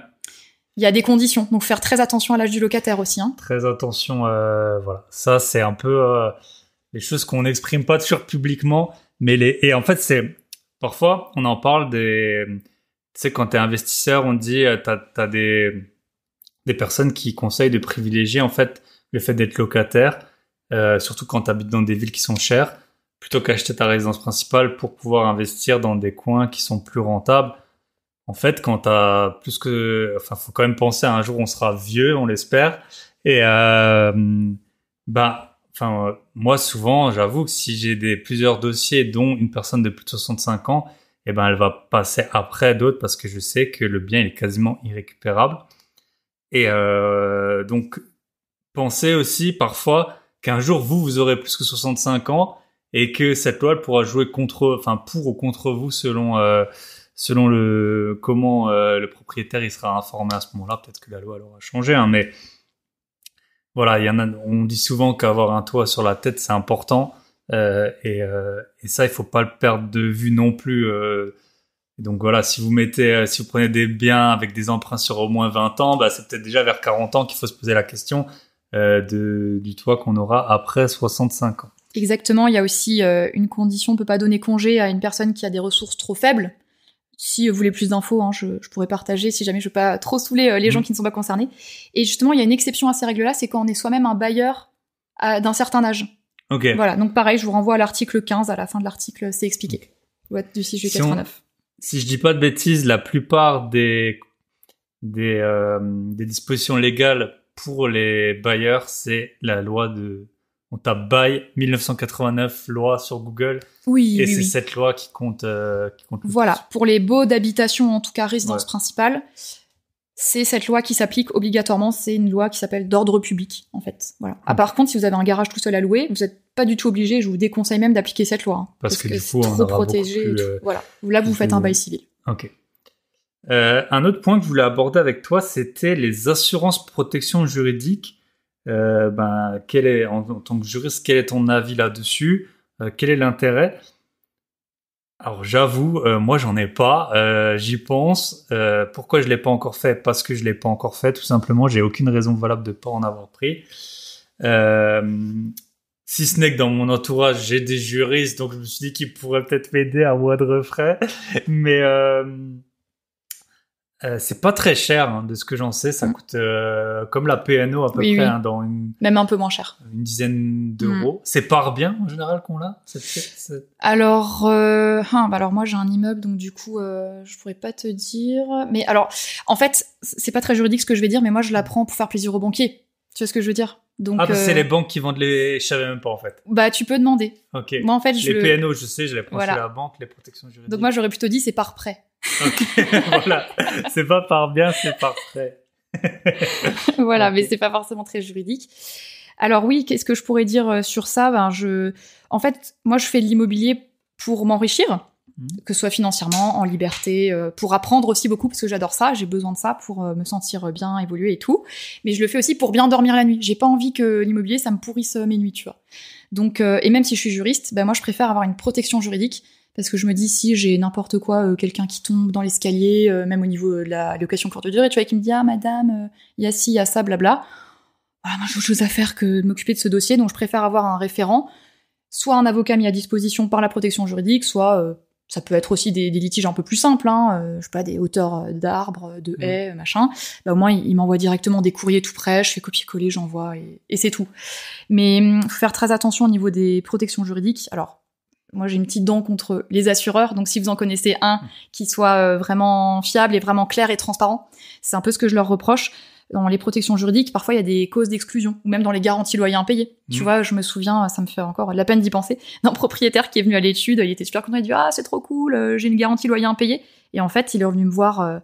Il y a des conditions. Donc, faire très attention à l'âge du locataire aussi. Hein. Très attention, voilà. Ça, c'est un peu les choses qu'on n'exprime pas toujours publiquement mais les, et en fait, c'est parfois, on en parle des. Tu sais, quand tu es investisseur, on dit euh, tu as, des, des personnes qui conseillent de privilégier en fait le fait d'être locataire, euh, surtout quand tu habites dans des villes qui sont chères, plutôt qu'acheter ta résidence principale pour pouvoir investir dans des coins qui sont plus rentables. En fait, quand tu as plus que. Enfin, faut quand même penser à un jour on sera vieux, on l'espère. Et. Euh, bah, enfin, euh, moi, souvent, j'avoue que si j'ai des plusieurs dossiers, dont une personne de plus de 65 ans, eh ben, elle va passer après d'autres parce que je sais que le bien, est quasiment irrécupérable. Et euh, donc, pensez aussi parfois qu'un jour, vous, vous aurez plus que 65 ans et que cette loi pourra jouer contre, enfin, pour ou contre vous selon, euh, selon le, comment le propriétaire il sera informé à ce moment-là. Peut-être que la loi elle aura changé, hein, mais voilà, il y en a, on dit souvent qu'avoir un toit sur la tête, c'est important. Euh, euh, et, ça, il faut pas le perdre de vue non plus. Euh, donc voilà, si vous mettez, euh, si vous prenez des biens avec des emprunts sur au moins 20 ans, bah, c'est peut-être déjà vers 40 ans qu'il faut se poser la question de, du toit qu'on aura après 65 ans. Exactement, il y a aussi une condition, on peut pas donner congé à une personne qui a des ressources trop faibles si vous voulez plus d'infos, hein, je, pourrais partager si jamais je veux pas trop saouler euh, les mhm. gens qui ne sont pas concernés. Et justement, il y a une exception à ces règles-là, c'est quand on est soi-même un bailleur d'un certain âge. Ok. Voilà, donc pareil, je vous renvoie à l'article 15, à la fin de l'article, c'est expliqué. Mhm. Ouais, du 6 si 89. si je dis pas de bêtises, la plupart des, des euh, dispositions légales pour les bailleurs, c'est la loi de on tape bail 1989 loi sur Google. Oui. Et c'est cette loi qui compte. Euh, qui voilà, pour les baux d'habitation, en tout cas résidence principale, c'est cette loi qui s'applique obligatoirement. C'est une loi qui s'appelle d'ordre public, en fait. Voilà. Hmm. par contre, si vous avez un garage tout seul à louer, vous n'êtes pas du tout obligé. Je vous déconseille même d'appliquer cette loi. Hein, parce, que, que du coup, trop protégé. Euh, voilà. Là, vous faites un bail civil. Ok. Euh, un autre point que je voulais aborder avec toi, c'était les assurances protection juridique. Euh, ben, quel est, en, tant que juriste, quel est ton avis là-dessus euh, Quel est l'intérêt Alors j'avoue, euh, moi j'en ai pas. J'y pense. pourquoi je l'ai pas encore fait Parce que je l'ai pas encore fait. Tout simplement, j'ai aucune raison valable de pas en avoir pris. si ce n'est que dans mon entourage, j'ai des juristes, donc je me suis dit qu'ils pourraient peut-être m'aider à moindre frais. Mais euh, c'est pas très cher, hein, de ce que j'en sais. Ça mm. coûte euh, comme la PNO à peu près, hein, dans une, même un peu moins cher. Une dizaine d'euros. Mm. C'est par bien en général qu'on l'a. Alors, euh, hein, bah alors moi j'ai un immeuble, donc du coup je pourrais pas te dire. Mais alors, en fait, c'est pas très juridique ce que je vais dire, mais moi je la prends pour faire plaisir aux banquiers. Tu vois ce que je veux dire donc, ah, c'est les banques qui vendent les. Je savais même pas en fait. Bah, tu peux demander. Ok. Moi en fait, je. Les PNO, je sais, je les prends voilà. la banque, les protections juridiques. Donc, moi j'aurais plutôt dit c'est par prêt. voilà. C'est pas par bien, c'est par voilà, mais c'est pas forcément très juridique. Alors oui, qu'est-ce que je pourrais dire euh, sur ça ben, je... En fait, moi, je fais de l'immobilier pour m'enrichir, mmh. que ce soit financièrement, en liberté, euh, pour apprendre aussi beaucoup, parce que j'adore ça, j'ai besoin de ça pour euh, me sentir bien, évoluer et tout. Mais je le fais aussi pour bien dormir la nuit. J'ai pas envie que l'immobilier, ça me pourrisse mes nuits, tu vois. Donc, et même si je suis juriste, ben, moi, je préfère avoir une protection juridique parce que je me dis si j'ai n'importe quoi, euh, quelqu'un qui tombe dans l'escalier, euh, même au niveau de la location courte durée, tu vois, qui me dit ah madame, euh, il y a ci, il y a ça, blabla. Voilà, moi j'ai autre chose à faire que de m'occuper de ce dossier, donc je préfère avoir un référent, soit un avocat mis à disposition par la protection juridique, soit ça peut être aussi des, litiges un peu plus simples, hein, je sais pas, des hauteurs d'arbres, de haies, machin. Bah, au moins, il, m'envoie directement des courriers tout près, je fais copier-coller, j'envoie, et, et c'est tout. Mais hum, faut faire très attention au niveau des protections juridiques. Alors, moi j'ai une petite dent contre les assureurs, donc si vous en connaissez un qui soit euh, vraiment fiable et vraiment clair et transparent, c'est un peu ce que je leur reproche. Dans les protections juridiques, parfois il y a des causes d'exclusion, ou même dans les garanties loyers impayés. Tu mm. vois, je me souviens, ça me fait encore la peine d'y penser, d'un propriétaire qui est venu à l'étude, il était super content, il dit Ah, c'est trop cool, euh, j'ai une garantie loyer impayé. Et en fait, il est revenu me voir. Euh,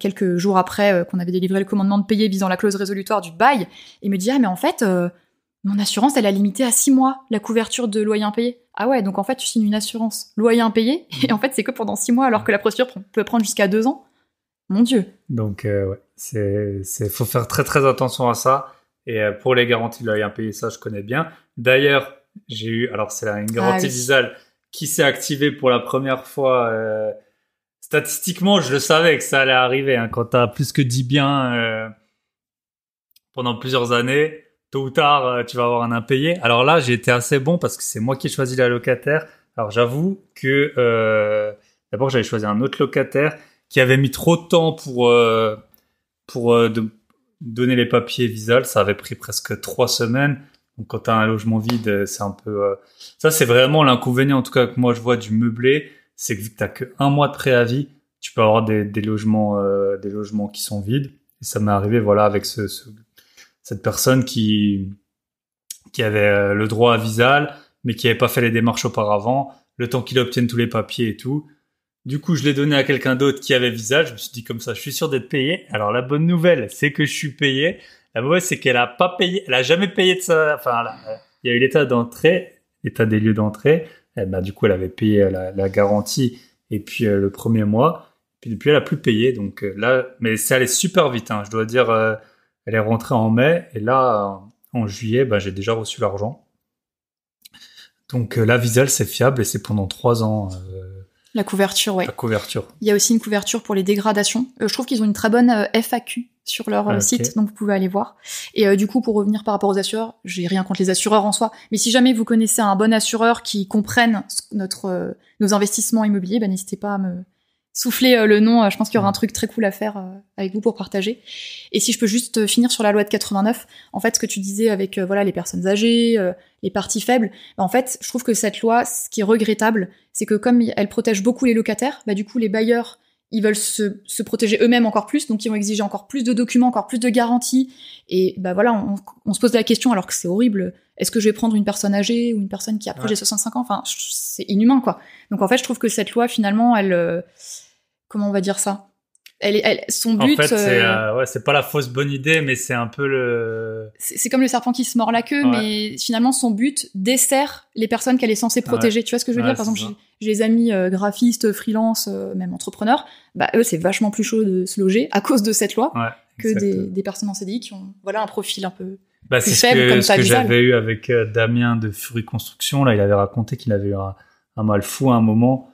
quelques jours après qu'on avait délivré le commandement de payer visant la clause résolutoire du bail, il me dit ah mais en fait mon assurance, elle a limité à six mois la couverture de loyer impayé. Ah ouais, donc en fait, tu signes une assurance loyer impayé, mm. et en fait, c'est que pendant six mois, alors que la procédure peut prendre jusqu'à deux ans. Mon Dieu. Donc, euh, ouais, c'est, faut faire très très attention à ça. Et euh, pour les garanties de loyer impayé, ça, je connais bien. D'ailleurs, j'ai eu, alors c'est une ah garantie qui s'est activée pour la première fois. Euh, statistiquement, je le savais que ça allait arriver. Hein, quand tu as plus que 10 biens pendant plusieurs années, tôt ou tard, euh, tu vas avoir un impayé. Alors là, j'ai été assez bon parce que c'est moi qui ai choisi la locataire. Alors j'avoue que euh, d'abord j'avais choisi un autre locataire qui avait mis trop de temps pour euh, pour donner les papiers visal. Ça avait pris presque trois semaines. Donc quand as un logement vide, c'est un peu ça. C'est vraiment l'inconvénient en tout cas que moi je vois du meublé, c'est que vu que t'as que un mois de préavis, tu peux avoir des, logements des logements qui sont vides. Et ça m'est arrivé voilà avec ce cette personne qui qui avait euh, le droit à Visal, mais qui n'avait pas fait les démarches auparavant, le temps qu'il obtienne tous les papiers et tout. Du coup, je l'ai donné à quelqu'un d'autre qui avait Visal. Je me suis dit comme ça, je suis sûr d'être payé. Alors la bonne nouvelle, c'est que je suis payé. La mauvaise, c'est qu'elle a pas payé, elle a jamais payé de ça. Enfin, il y a eu l'état d'entrée, l'état des lieux d'entrée. Eh ben, du coup, elle avait payé la, garantie et puis euh, le premier mois. Puis depuis, elle a plus payé. Donc euh, là, mais ça allait super vite. Hein. Je dois dire, elle est rentrée en mai et là, en juillet, bah, j'ai déjà reçu l'argent. Donc euh, la Visal, c'est fiable et c'est pendant trois ans. Euh, la couverture, oui. La couverture. Il y a aussi une couverture pour les dégradations. Euh, je trouve qu'ils ont une très bonne FAQ sur leur ah, site, donc vous pouvez aller voir. Et du coup, pour revenir par rapport aux assureurs, j'ai rien contre les assureurs en soi, mais si jamais vous connaissez un bon assureur qui comprenne notre, nos investissements immobiliers, bah, n'hésitez pas à me, souffler euh, le nom. Euh, je pense qu'il y aura un mm. truc très cool à faire euh, avec vous pour partager. Et si je peux juste finir sur la loi de 89, en fait, ce que tu disais avec voilà les personnes âgées, les parties faibles, bah, en fait, je trouve que cette loi, ce qui est regrettable, c'est que comme elle protège beaucoup les locataires, bah du coup les bailleurs ils veulent se, se protéger eux-mêmes encore plus, donc ils vont exiger encore plus de documents, encore plus de garanties. Et bah voilà, on, se pose la question alors que c'est horrible. Est-ce que je vais prendre une personne âgée ou une personne qui a ouais. de 65 ans Enfin, c'est inhumain quoi. Donc en fait, je trouve que cette loi finalement, elle, euh, comment on va dire ça son but. En fait, euh, euh, c'est pas la fausse bonne idée, mais c'est un peu le. C'est comme le serpent qui se mord la queue, mais finalement, son but dessert les personnes qu'elle est censée protéger. Tu vois ce que je veux dire Par exemple, j'ai des amis euh, graphistes, freelance, même entrepreneurs. Bah, eux, c'est vachement plus chaud de se loger à cause de cette loi que des, personnes en CDI qui ont voilà, un profil un peu. Bah, c'est ce que, ce que j'avais eu avec Damien de Fury Construction. Là, il avait raconté qu'il avait eu un mal fou à un moment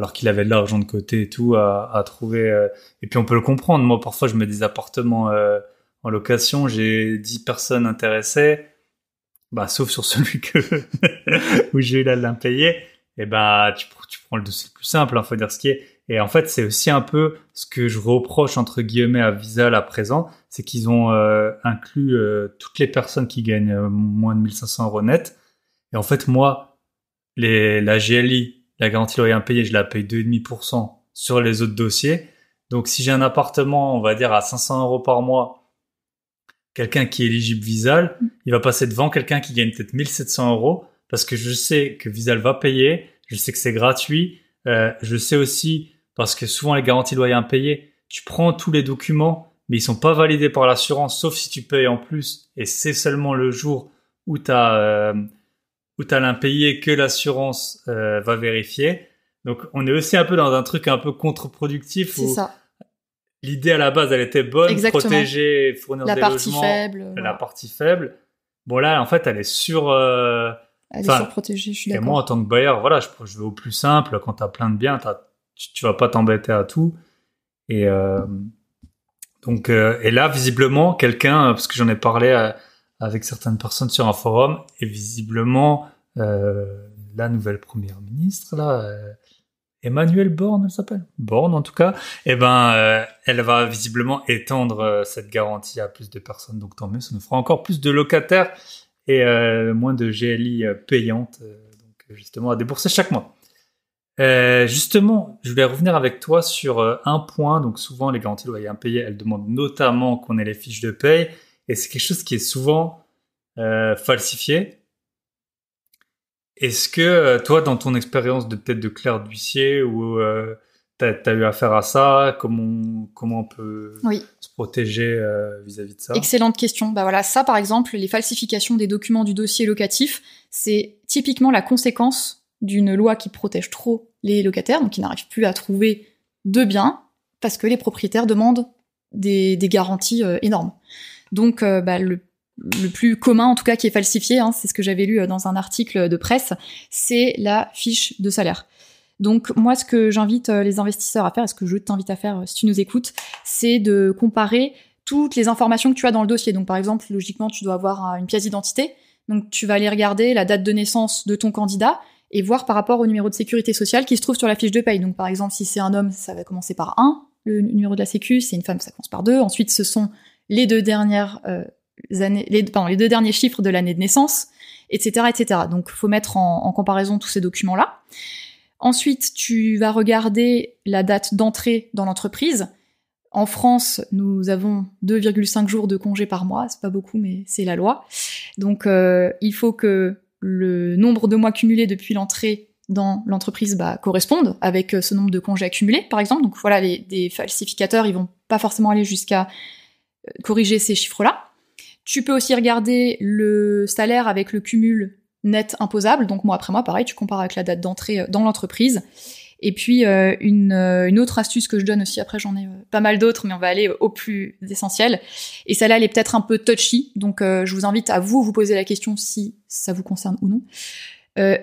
alors qu'il avait de l'argent de côté et tout à, trouver. Euh. Et puis on peut le comprendre. Moi, parfois, je mets des appartements euh, en location, j'ai 10 personnes intéressées, bah, sauf sur celui que où j'ai eu la l'impayé. Et ben, bah, tu, prends le dossier le plus simple, il hein, faut dire ce qui est. Et en fait, c'est aussi un peu ce que je reproche entre guillemets à Visa à présent, c'est qu'ils ont euh, inclus toutes les personnes qui gagnent moins de 1500 euros net. Et en fait, moi, les, la GLI la garantie loyer impayé, je la paye 2,5% sur les autres dossiers. Donc, si j'ai un appartement, on va dire à 500 euros par mois, quelqu'un qui est éligible Visal, mm. il va passer devant quelqu'un qui gagne peut-être 1700 euros parce que je sais que Visal va payer, je sais que c'est gratuit, euh, je sais aussi parce que souvent les garanties loyer impayées, tu prends tous les documents, mais ils sont pas validés par l'assurance, sauf si tu payes en plus, et c'est seulement le jour où tu as euh, où tu as l'impayé que l'assurance euh, va vérifier. Donc on est aussi un peu dans un truc un peu contre-productif. C'est ça. L'idée à la base, elle était bonne, protéger, fournir la des partie logements, faible, la partie faible. Bon là, en fait, elle est sur. Euh, elle est surprotégée. Je suis d'accord. Et moi, en tant que bailleur, voilà, je, je vais au plus simple. Quand tu as plein de biens, tu, ne vas pas t'embêter à tout. Et euh, donc, et là, visiblement, quelqu'un, parce que j'en ai parlé à, avec certaines personnes sur un forum et visiblement euh, la nouvelle première ministre là euh, Emmanuel Borne elle s'appelle Borne en tout cas et eh ben euh, elle va visiblement étendre euh, cette garantie à plus de personnes donc tant mieux ça nous fera encore plus de locataires et moins de GLI payantes donc justement à débourser chaque mois justement, je voulais revenir avec toi sur un point. Donc souvent, les garanties loyers impayés, elles demandent notamment qu'on ait les fiches de paye. Et c'est quelque chose qui est souvent euh, falsifié. Est-ce que euh, toi, dans ton expérience de peut-être de clerc d'huissier, ou euh, tu as, eu affaire à ça, comment, comment on peut se protéger vis-à-vis de ça Excellente question. Bah voilà, ça par exemple, les falsifications des documents du dossier locatif, c'est typiquement la conséquence d'une loi qui protège trop les locataires, donc qui n'arrivent plus à trouver de biens parce que les propriétaires demandent des, garanties énormes. Donc euh, bah, le plus commun, en tout cas, qui est falsifié, hein, c'est ce que j'avais lu euh, dans un article de presse, c'est la fiche de salaire. Donc moi, ce que j'invite euh, les investisseurs à faire, et ce que je t'invite à faire si tu nous écoutes, c'est de comparer toutes les informations que tu as dans le dossier. Donc par exemple, logiquement, tu dois avoir une pièce d'identité. Donc tu vas aller regarder la date de naissance de ton candidat et voir par rapport au numéro de sécurité sociale qui se trouve sur la fiche de paye. Donc par exemple, si c'est un homme, ça va commencer par 1, le numéro de la sécu, si c'est une femme, ça commence par 2. Ensuite, ce sont les deux dernières euh, années, les, les deux derniers chiffres de l'année de naissance, etc., etc. Donc, faut mettre en, comparaison tous ces documents-là. Ensuite, tu vas regarder la date d'entrée dans l'entreprise. En France, nous avons 2,5 jours de congé par mois. C'est pas beaucoup, mais c'est la loi. Donc, euh, il faut que le nombre de mois cumulés depuis l'entrée dans l'entreprise bah, corresponde avec euh, ce nombre de congés accumulés, par exemple. Donc voilà, les, falsificateurs, ils vont pas forcément aller jusqu'à corriger ces chiffres-là. Tu peux aussi regarder le salaire avec le cumul net imposable. Donc moi après moi, pareil, tu compares avec la date d'entrée euh, dans l'entreprise. Et puis euh, euh, une, autre astuce que je donne aussi, après j'en ai pas mal d'autres, mais on va aller au plus essentiel. Et celle-là, elle est peut-être un peu touchy, donc je vous invite à vous vous poser la question si ça vous concerne ou non.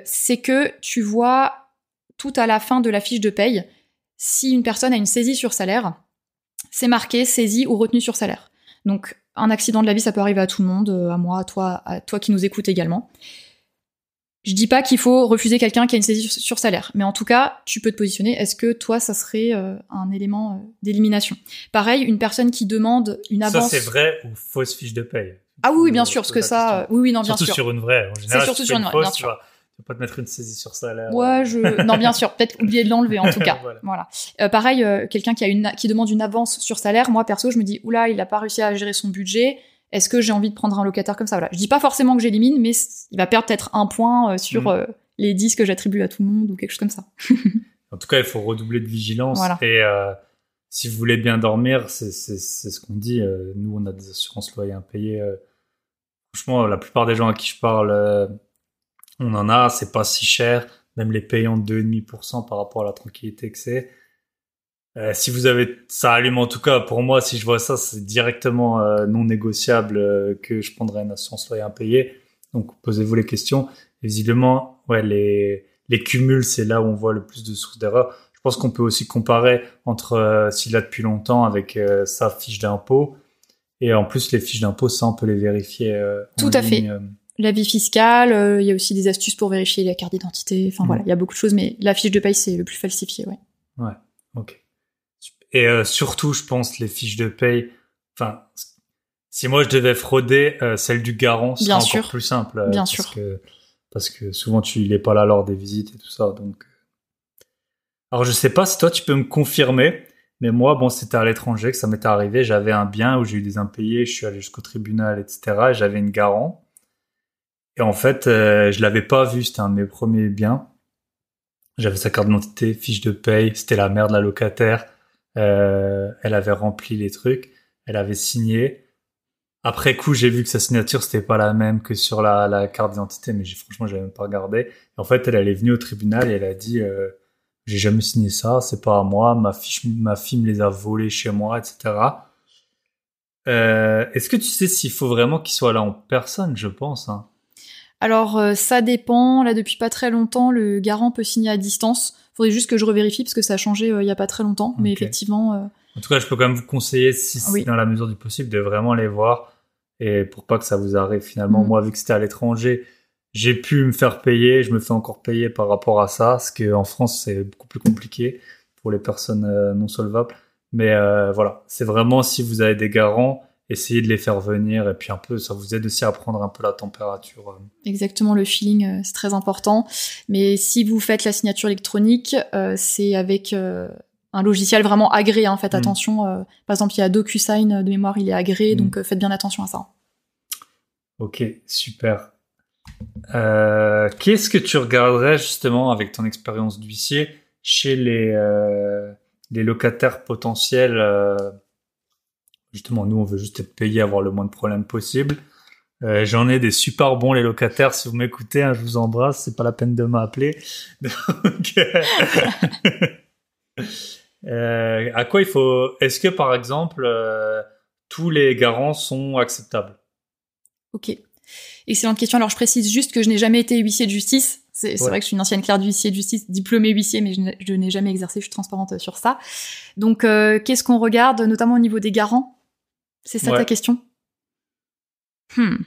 c'est que tu vois tout à la fin de la fiche de paye, si une personne a une saisie sur salaire, c'est marqué saisie ou retenue sur salaire. Donc un accident de la vie, ça peut arriver à tout le monde, euh, à moi, à toi, à toi qui nous écoutes également. Je dis pas qu'il faut refuser quelqu'un qui a une saisie sur salaire, mais en tout cas, tu peux te positionner. Est-ce que toi, ça serait euh, un élément euh, d'élimination Pareil, une personne qui demande une avance. Ça, c'est vrai ou fausse fiche de paye Ah oui, bien sûr, parce que ça, oui, oui, non, Surtout sur une vraie. En général, c'est sur une vraie, tu pas te mettre une saisie sur salaire. Euh ouais, je. Non, bien sûr. Peut-être oublier de l'enlever en tout cas. voilà. Euh, pareil, euh, quelqu'un qui a une qui demande une avance sur salaire, moi perso, je me dis oula, il a pas réussi à gérer son budget. Est-ce que j'ai envie de prendre un locataire comme ça Voilà. Je dis pas forcément que j'élimine, mais il va perdre peut-être un point sur mm. les 10 que j'attribue à tout le monde ou quelque chose comme ça. en tout cas, il faut redoubler de vigilance et si vous voulez bien dormir, c'est ce qu'on dit. nous, on a des assurances loyers impayés. franchement, la plupart des gens à qui je parle on en a, c'est pas si cher, même les payants de 2,5% par rapport à la tranquillité que c'est. Euh, si vous avez, ça allume en tout cas pour moi, si je vois ça, c'est directement euh, non négociable euh, que je prendrai une assurance loyer payée. Donc posez-vous les questions. Visiblement, ouais, les, les cumuls, c'est là où on voit le plus de sources d'erreur. Je pense qu'on peut aussi comparer entre s'il a depuis longtemps avec sa fiche d'impôt. Et en plus, les fiches d'impôt, ça, on peut les vérifier. tout à fait vie fiscale, euh, il y a aussi des astuces pour vérifier la carte d'identité. Enfin mhm. voilà, il y a beaucoup de choses, mais la fiche de paye, c'est le plus falsifié, ouais. Ouais, ok. Et euh, surtout, je pense, les fiches de paye, enfin, si moi je devais frauder, euh, celle du garant serait encore plus simple. Bien parce sûr. Que, parce que souvent, tu n'es pas là lors des visites et tout ça, donc... Alors, je sais pas si toi, tu peux me confirmer, mais moi, bon, c'était à l'étranger que ça m'était arrivé. J'avais un bien où j'ai eu des impayés, je suis allé jusqu'au tribunal, etc. Et j'avais une garant. Et en fait, je euh, je l'avais pas vu, c'était un de mes premiers biens. J'avais sa carte d'identité, fiche de paye, c'était la mère de la locataire. Euh, elle avait rempli les trucs, elle avait signé. Après coup, j'ai vu que sa signature c'était pas la même que sur la, la carte d'identité, mais franchement, j'avais même pas regardé. en fait, elle, est venue au tribunal et elle a dit euh, j'ai jamais signé ça, c'est pas à moi, ma fiche, ma fille me les a volés chez moi, etc. Est-ce que tu sais s'il faut vraiment qu'il soit là en personne Je pense. Hein alors euh, ça dépend, là depuis pas très longtemps, le garant peut signer à distance. Faudrait juste que je revérifie parce que ça a changé euh, il y a pas très longtemps, mais effectivement. Euh, en tout cas, je peux quand même vous conseiller, si c'est dans la mesure du possible, de vraiment les voir et pour pas que ça vous arrive finalement. Mm. Moi, vu que c'était à l'étranger, j'ai pu me faire payer, je me fais encore payer par rapport à ça, ce qu'en France c'est beaucoup plus compliqué pour les personnes non solvables. Mais voilà, c'est vraiment si vous avez des garants essayer de les faire venir et puis un peu ça vous aide aussi à prendre un peu la température. Euh. Exactement, le feeling euh, c'est très important. Mais si vous faites la signature électronique, euh, c'est avec un logiciel vraiment agréé en hein. fait. Mm. Attention, par exemple il y a DocuSign de mémoire, il est agréé, mm. donc faites bien attention à ça. Ok, super. Qu'est-ce que tu regarderais justement avec ton expérience d'huissier chez les locataires potentiels Justement, nous, on veut juste être payé, avoir le moins de problèmes possible. Euh, j'en ai des super bons, les locataires. Si vous m'écoutez, hein, je vous embrasse. C'est pas la peine de m'appeler. Euh, euh, à quoi il faut Est-ce que, par exemple, tous les garants sont acceptables Ok. Excellente question. Alors, je précise juste que je n'ai jamais été huissier de justice. C'est vrai que je suis une ancienne clerc d'huissier de justice, diplômée huissier, mais je n'ai jamais exercé, je suis transparente sur ça. Donc, qu'est-ce qu'on regarde, notamment au niveau des garants c'est ça ta question hmm.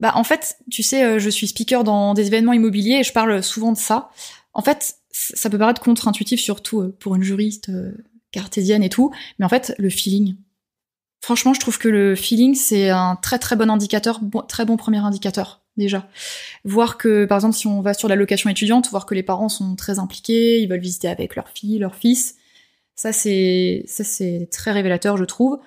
Bah en fait, tu sais, euh, je suis speaker dans des événements immobiliers et je parle souvent de ça. En fait, ça peut paraître contre-intuitif, surtout euh, pour une juriste euh, cartésienne et tout, mais en fait, le feeling. Franchement, je trouve que le feeling, c'est un très très bon indicateur, très bon premier indicateur déjà. Voir que, par exemple, si on va sur la location étudiante, voir que les parents sont très impliqués, ils veulent visiter avec leur fille, leur fils, ça c'est ça c'est très révélateur, je trouve.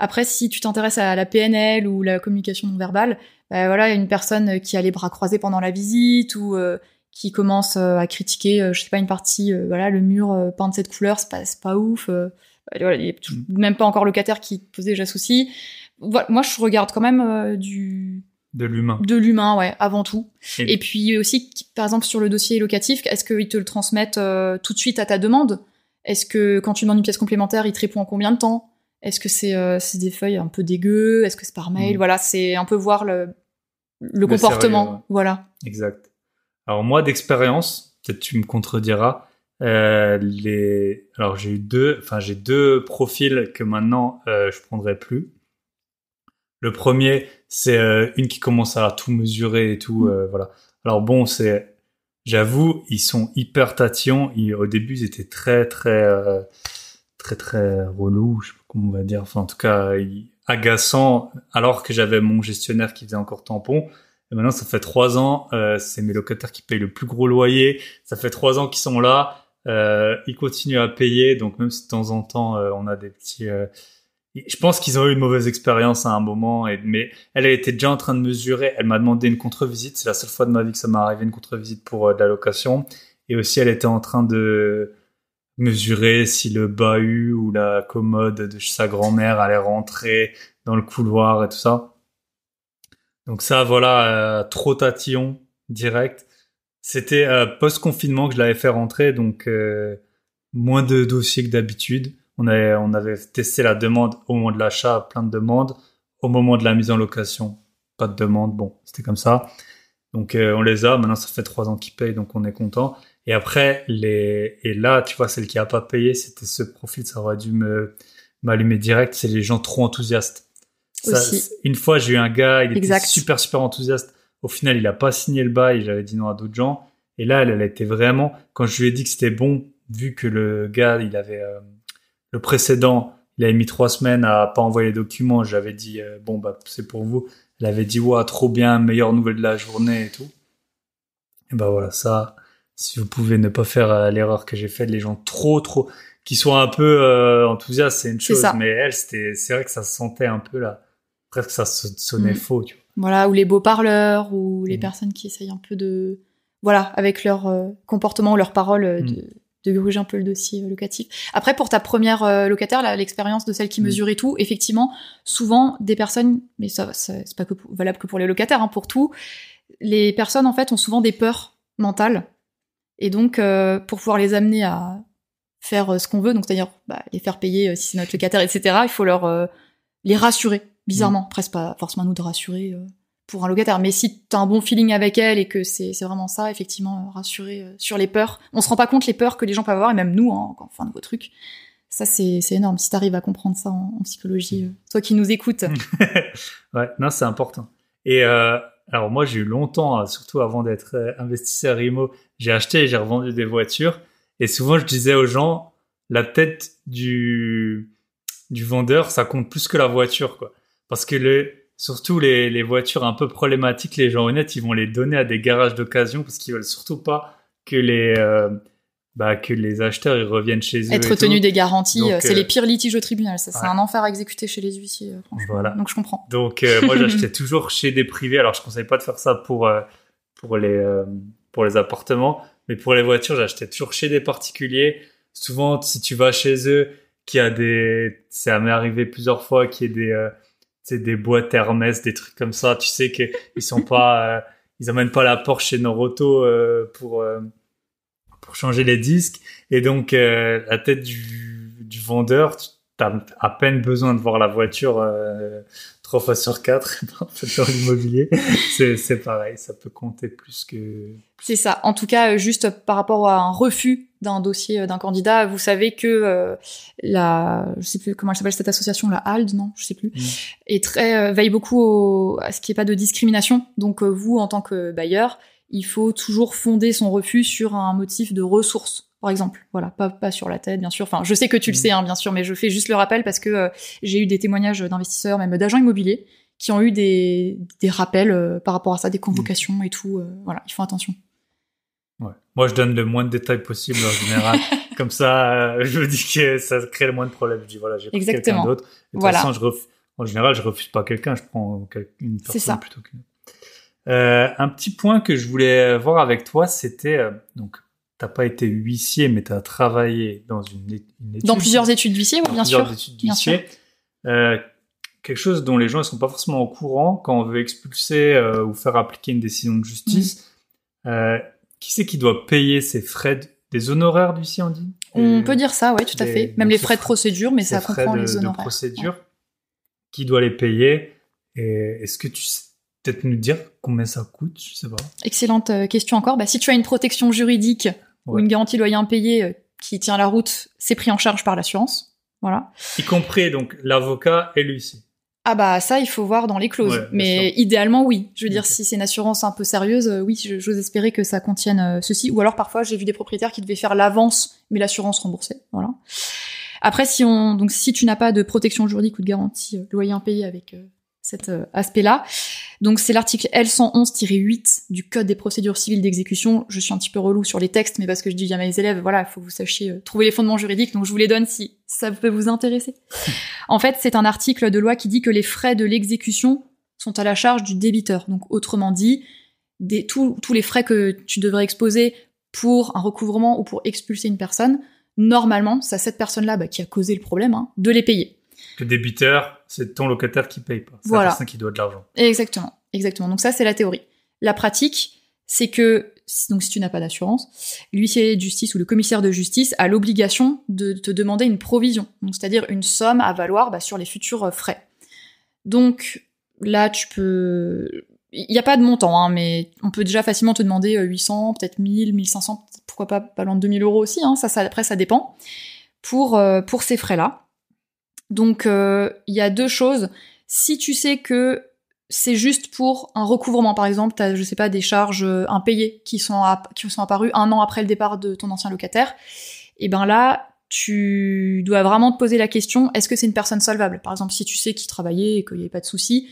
Après, si tu t'intéresses à la PNL ou la communication non verbale, ben voilà, une personne euh, qui a les bras croisés pendant la visite ou euh, qui commence euh, à critiquer, je sais pas, une partie, voilà, le mur peint de cette couleur, c'est pas, pas ouf. voilà, il a mm. même pas encore locataire qui pose déjà souci. moi, je regarde quand même du de l'humain. De l'humain, ouais, avant tout. Et, puis aussi, par exemple, sur le dossier locatif, est-ce qu'ils te le transmettent tout de suite à ta demande Est-ce que quand tu demandes une pièce complémentaire, ils te répondent en combien de temps est-ce que euh, c'est des feuilles un peu dégueu Est-ce que c'est par mail mmh. Voilà, c'est un peu voir le, comportement. Voilà. Exact. Alors moi, d'expérience, peut-être tu me contrediras. Euh, les... Alors j'ai eu deux, enfin j'ai deux profils que maintenant euh, je prendrai plus. Le premier, c'est une qui commence à tout mesurer et tout, mmh. voilà. Alors bon, c'est, j'avoue, ils sont hyper tatillons. au début, ils étaient très très très très relous, je comment on va dire, enfin en tout cas agaçant, alors que j'avais mon gestionnaire qui faisait encore tampon. Et maintenant, ça fait trois ans, euh, c'est mes locataires qui payent le plus gros loyer. Ça fait trois ans qu'ils sont là, euh, ils continuent à payer. Donc même si de temps en temps euh, on a des petits, euh, je pense qu'ils ont eu une mauvaise expérience à un moment. Et, mais elle, elle était déjà en train de mesurer. Elle m'a demandé une contre-visite. C'est la seule fois de ma vie que ça m'est arrivé une contre-visite pour de la location. Et aussi, elle était en train de mesurer si le bahut ou la commode de sa grand-mère allait rentrer dans le couloir et tout ça. Donc ça, voilà, euh, trop tatillon direct. C'était euh, post-confinement que je l'avais fait rentrer, donc euh, moins de dossiers que d'habitude. On avait, on avait testé la demande au moment de l'achat, plein de demandes. Au moment de la mise en location, pas de demande. Bon, c'était comme ça. Donc on les a. Maintenant, ça fait trois ans qu'ils payent, donc on est content. Et après, les, et là, tu vois, celle qui a pas payé, c'était ce profil, ça aurait dû me, m'allumer direct, c'est les gens trop enthousiastes. une fois, j'ai eu un gars, il était super, super enthousiaste. Au final, il a pas signé le bail, j'avais dit non à d'autres gens. Et là, elle, elle était vraiment, quand je lui ai dit que c'était bon, vu que le gars, il avait, euh, le précédent, il avait mis trois semaines à pas envoyer les documents, j'avais dit, euh, bon, bah, c'est pour vous. Elle avait dit, ouais, trop bien, meilleure nouvelle de la journée et tout. Et ben voilà, ça, si vous pouvez ne pas faire euh, l'erreur que j'ai faite, les gens trop, trop, qui sont un peu euh, enthousiastes, c'est une chose, mais elle, c'est vrai que ça se sentait un peu là, presque ça sonnait mm. faux, Voilà, ou les beaux parleurs, ou les mm. personnes qui essayent un peu de, voilà, avec leur euh, comportement leur parole, de, mmh. gruger un peu le dossier locatif. Après, pour ta première locataire, l'expérience de celle qui mm. mesurait tout, effectivement, souvent des personnes, mais ça, c'est pas que valable que pour les locataires, hein, pour tout, les personnes en fait ont souvent des peurs mentales et donc, euh, pour pouvoir les amener à faire euh, ce qu'on veut, donc c'est-à-dire bah, les faire payer euh, si c'est notre locataire, etc., il faut leur les rassurer, bizarrement. Mmh. Presque pas forcément nous de rassurer pour un locataire. Mais si t'as un bon feeling avec elle et que c'est vraiment ça, effectivement, rassurer sur les peurs. On se rend pas compte les peurs que les gens peuvent avoir, et même nous, en quand on fait un Ça, c'est énorme. Si t'arrives à comprendre ça en, psychologie, toi qui nous écoutes. ouais, non, c'est important. Et alors moi, j'ai eu longtemps, hein, surtout avant d'être euh, investisseur IMO, j'ai acheté et j'ai revendu des voitures. Et souvent, je disais aux gens, la tête du, du vendeur, ça compte plus que la voiture, quoi. Parce que le, surtout les, voitures un peu problématiques, les gens honnêtes, ils vont les donner à des garages d'occasion parce qu'ils veulent surtout pas que les, euh, bah, que les acheteurs ils reviennent chez eux. Être tenu des garanties, euh, c'est les euh, pires litiges au tribunal, ça c'est un enfer à exécuter chez les huissiers. Euh, voilà. Donc je comprends. Donc moi j'achetais toujours chez des privés, alors je conseille pas de faire ça pour pour les pour les appartements, mais pour les voitures j'achetais toujours chez des particuliers. Souvent si tu vas chez eux, qui a des, ça arrivé plusieurs fois qu'il y ait des des boîtes Hermès, des trucs comme ça, tu sais qu'ils sont pas, ils amènent pas la Porsche chez Noroto pour pour changer les disques. Et donc, à euh, la tête du, vendeur, tu as à peine besoin de voir la voiture euh, trois fois sur quatre dans l'immobilier. c'est pareil, ça peut compter plus que... C'est ça. En tout cas, euh, juste par rapport à un refus d'un dossier d'un candidat, vous savez que la, je sais plus comment elle s'appelle cette association, la HALD, non, je sais plus, Et mm. est très veille beaucoup à ce qu'il n'y ait pas de discrimination. Donc vous, en tant que bailleur, il faut toujours fonder son refus sur un motif de ressources par exemple. Voilà, pas, pas sur la tête, bien sûr. Enfin, je sais que tu le mm. sais, hein, bien sûr, mais je fais juste le rappel parce que euh, j'ai eu des témoignages d'investisseurs, même d'agents immobiliers, qui ont eu des, des rappels euh, par rapport à ça, des convocations et tout. Euh, voilà, ils font attention. Ouais. Moi, je donne le moins de détails possible en général. Comme ça, je dis que ça crée le moins de problèmes. Je dis, voilà, j'ai pris quelqu'un d'autre. voilà. en général, je refuse pas quelqu'un, je prends une personne plutôt qu'une autre. Euh, un petit point que je voulais voir avec toi, c'était Donc, euh, donc t'as pas été huissier, mais tu as travaillé dans une, étude, dans plusieurs études huissier, bien sûr, euh, quelque chose dont les gens ne sont pas forcément au courant quand on veut expulser ou faire appliquer une décision de justice. Mm. qui c'est qui doit payer ces frais des honoraires d'huissier, on dit On mm. peut dire ça, oui, tout à fait. Même les frais de procédure, mais ça comprend les honoraires. De procédure, qui doit les payer Et est-ce que tu sais peut nous dire combien ça coûte, je sais pas. Excellente euh, question encore. Bah, si tu as une protection juridique ou une garantie loyer impayé euh, qui tient la route, c'est pris en charge par l'assurance. Voilà. Y compris donc l'avocat et lui Ah bah ça, il faut voir dans les clauses. mais idéalement, oui. Je veux dire, si c'est une assurance un peu sérieuse, euh, oui, j'ose espérer que ça contienne ceci. Ou alors parfois, j'ai vu des propriétaires qui devaient faire l'avance, mais l'assurance remboursée. Voilà. Après, si on donc si tu n'as pas de protection juridique ou de garantie loyer impayé avec cet aspect-là, donc c'est l'article L111-8 du Code des procédures civiles d'exécution. Je suis un petit peu relou sur les textes, mais parce que je dis à mes élèves, voilà, il faut que vous sachiez euh, trouver les fondements juridiques, donc je vous les donne si ça peut vous intéresser. en fait, c'est un article de loi qui dit que les frais de l'exécution sont à la charge du débiteur. Donc autrement dit, tous les frais que tu devrais exposer pour un recouvrement ou pour expulser une personne, normalement, c'est à cette personne-là bah, qui a causé le problème hein, de les payer. Le débiteur, c'est ton locataire qui paye pas. C'est voilà. la personne qui doit de l'argent. Exactement, exactement. Donc ça, c'est la théorie. La pratique, c'est que donc si tu n'as pas d'assurance, l'huissier de justice ou le commissaire de justice a l'obligation de te demander une provision, c'est-à-dire une somme à valoir bah, sur les futurs euh, frais. Donc là, tu peux il n'y a pas de montant, hein, mais on peut déjà facilement te demander 800, euh, peut-être 1000, 1500, pourquoi pas pas loin de 2000 euros aussi. Hein. ça, ça, après, ça dépend pour euh, pour ces frais-là. Donc euh, il y a deux choses. Si tu sais que c'est juste pour un recouvrement. Par exemple, tu as, je sais pas, des charges euh, impayées qui sont, qui sont apparues un an après le départ de ton ancien locataire. Et eh ben là, tu dois vraiment te poser la question, est-ce que c'est une personne solvable Par exemple, si tu sais qu'il travaillait et qu'il n'y avait pas de souci,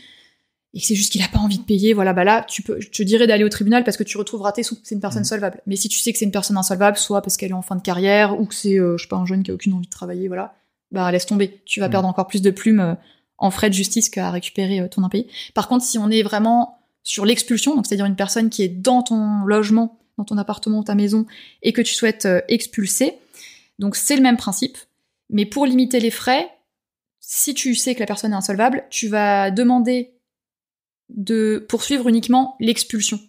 et que c'est juste qu'il n'a pas envie de payer, voilà, bah là, tu peux, je te dirais d'aller au tribunal parce que tu retrouveras tes sous, c'est une personne mmh. solvable. Mais si tu sais que c'est une personne insolvable, soit parce qu'elle est en fin de carrière, ou que c'est, euh, je sais pas, un jeune qui a aucune envie de travailler, voilà, bah laisse tomber, tu vas mm. perdre encore plus de plumes euh, en frais de justice qu'à récupérer euh, ton impayé. Par contre, si on est vraiment sur l'expulsion, donc c'est-à-dire une personne qui est dans ton logement, dans ton appartement, ta maison, et que tu souhaites euh, expulser, donc c'est le même principe, mais pour limiter les frais, si tu sais que la personne est insolvable, tu vas demander de poursuivre uniquement l'expulsion.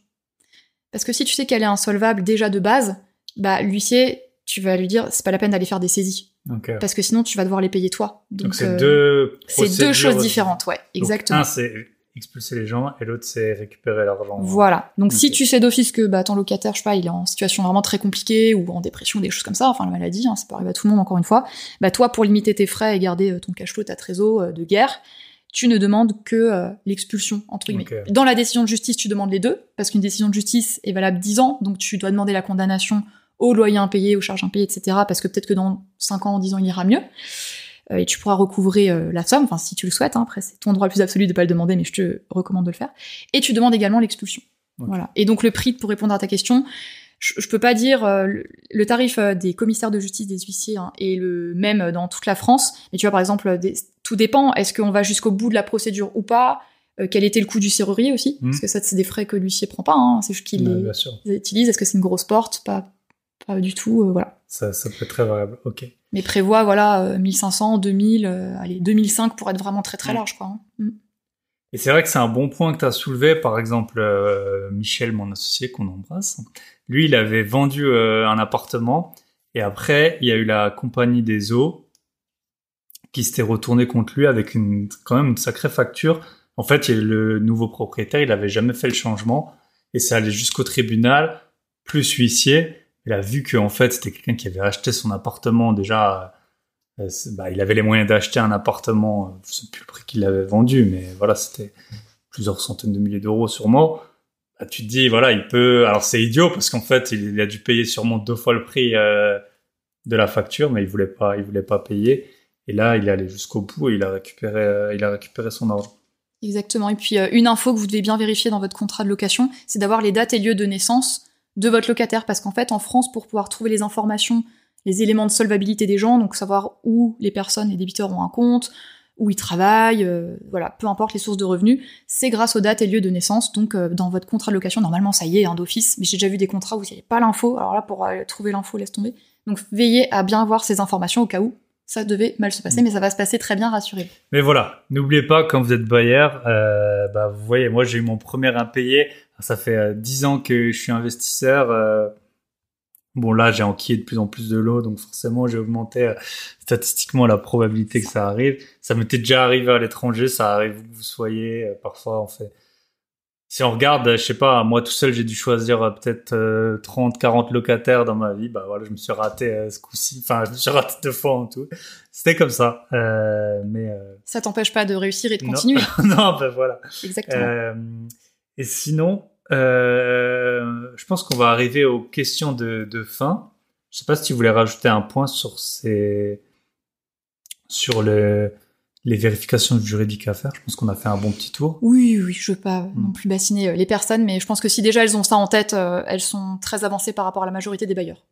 Parce que si tu sais qu'elle est insolvable déjà de base, bah l'huissier, tu vas lui dire c'est pas la peine d'aller faire des saisies. Euh, parce que sinon, tu vas devoir les payer toi. Donc, euh, c'est deux, deux choses différentes, ouais, exactement. Donc, un, c'est expulser les gens et l'autre c'est récupérer l'argent. Voilà. Donc si tu sais d'office que bah, ton locataire, je sais pas, il est en situation vraiment très compliquée ou en dépression, des choses comme ça, enfin la maladie, hein, ça peut arriver à tout le monde encore une fois, bah toi pour limiter tes frais et garder euh, ton cash flow, ta trésor de guerre, tu ne demandes que l'expulsion, entre guillemets. Dans la décision de justice, tu demandes les deux, parce qu'une décision de justice est valable 10 ans, donc tu dois demander la condamnation au loyer impayé, aux charges impayées, etc. Parce que peut-être que dans 5 ans, 10 ans, il ira mieux. Euh, et tu pourras recouvrer euh, la somme, enfin si tu le souhaites. Hein, après, c'est ton droit le plus absolu de pas le demander, mais je te recommande de le faire. Et tu demandes également l'expulsion. Voilà. Et donc le prix, pour répondre à ta question, je, je peux pas dire euh, le, tarif des commissaires de justice, des huissiers hein, est le même dans toute la France. Et tu vois par exemple, tout dépend. Est-ce qu'on va jusqu'au bout de la procédure ou pas Quel était le coût du serrurier aussi hmm. Parce que ça, c'est des frais que l'huissier prend pas. Hein, c'est juste qu'il utilise. Est-ce que c'est une grosse porte Pas pas du tout, euh, voilà. Ça, peut être très variable, ok. Mais prévoit, voilà, 1500, euh, 2000, euh, allez, 2005 pour être vraiment très très mm. large, quoi. Hein. Mm. Et c'est vrai que c'est un bon point que tu as soulevé. Par exemple, Michel, mon associé qu'on embrasse, lui, il avait vendu un appartement et après, il y a eu la compagnie des eaux qui s'était retournée contre lui avec une, quand même une sacrée facture. En fait, le nouveau propriétaire, il n'avait jamais fait le changement et ça allait jusqu'au tribunal, plus huissier il a vu que en fait c'était quelqu'un qui avait acheté son appartement déjà. Euh, euh, bah, il avait les moyens d'acheter un appartement, euh, je sais plus le prix qu'il avait vendu, mais voilà, c'était plusieurs centaines de milliers d'euros sûrement. Bah, tu te dis voilà, il peut. Alors c'est idiot parce qu'en fait il, a dû payer sûrement deux fois le prix de la facture, mais il voulait pas, il voulait pas payer. Et là, il est allé jusqu'au bout et il a récupéré, il a récupéré son argent. Exactement. Et puis, une info que vous devez bien vérifier dans votre contrat de location, c'est d'avoir les dates et lieux de naissance de votre locataire. Parce qu'en fait, en France, pour pouvoir trouver les informations, les éléments de solvabilité des gens, donc savoir où les personnes, les débiteurs ont un compte, où ils travaillent, euh, voilà, peu importe les sources de revenus, c'est grâce aux dates et lieux de naissance. Donc euh, dans votre contrat de location, normalement ça y est, hein, d'office, mais j'ai déjà vu des contrats où vous n'avez pas l'info, alors là pour euh, trouver l'info, laisse tomber. Donc veillez à bien voir ces informations au cas où, ça devait mal se passer, mm. mais ça va se passer très bien, rassurez-vous. Mais voilà, n'oubliez pas, quand vous êtes bailleur, euh, bah, vous voyez, moi j'ai eu mon premier impayé, ça fait euh, dix ans que je suis investisseur. Euh, bon là, j'ai enquillé de plus en plus de lots, donc forcément j'ai augmenté statistiquement la probabilité que ça arrive. Ça m'était déjà arrivé à l'étranger, ça arrive où vous soyez, parfois en fait si on regarde, je sais pas, moi tout seul, j'ai dû choisir euh, peut-être 30, euh, 40 locataires dans ma vie. Bah voilà, je me suis raté euh, ce coup-ci. Enfin, je me suis raté deux fois en tout. C'était comme ça. Euh, mais ça t'empêche pas de réussir et de continuer. Non, ben voilà. Exactement. Euh, et sinon, je pense qu'on va arriver aux questions de, de fin. Je sais pas si tu voulais rajouter un point sur ces, sur le les vérifications juridiques à faire. Je pense qu'on a fait un bon petit tour. Oui, oui, je veux pas mm. non plus bassiner euh, les personnes, mais je pense que si déjà elles ont ça en tête, euh, elles sont très avancées par rapport à la majorité des bailleurs.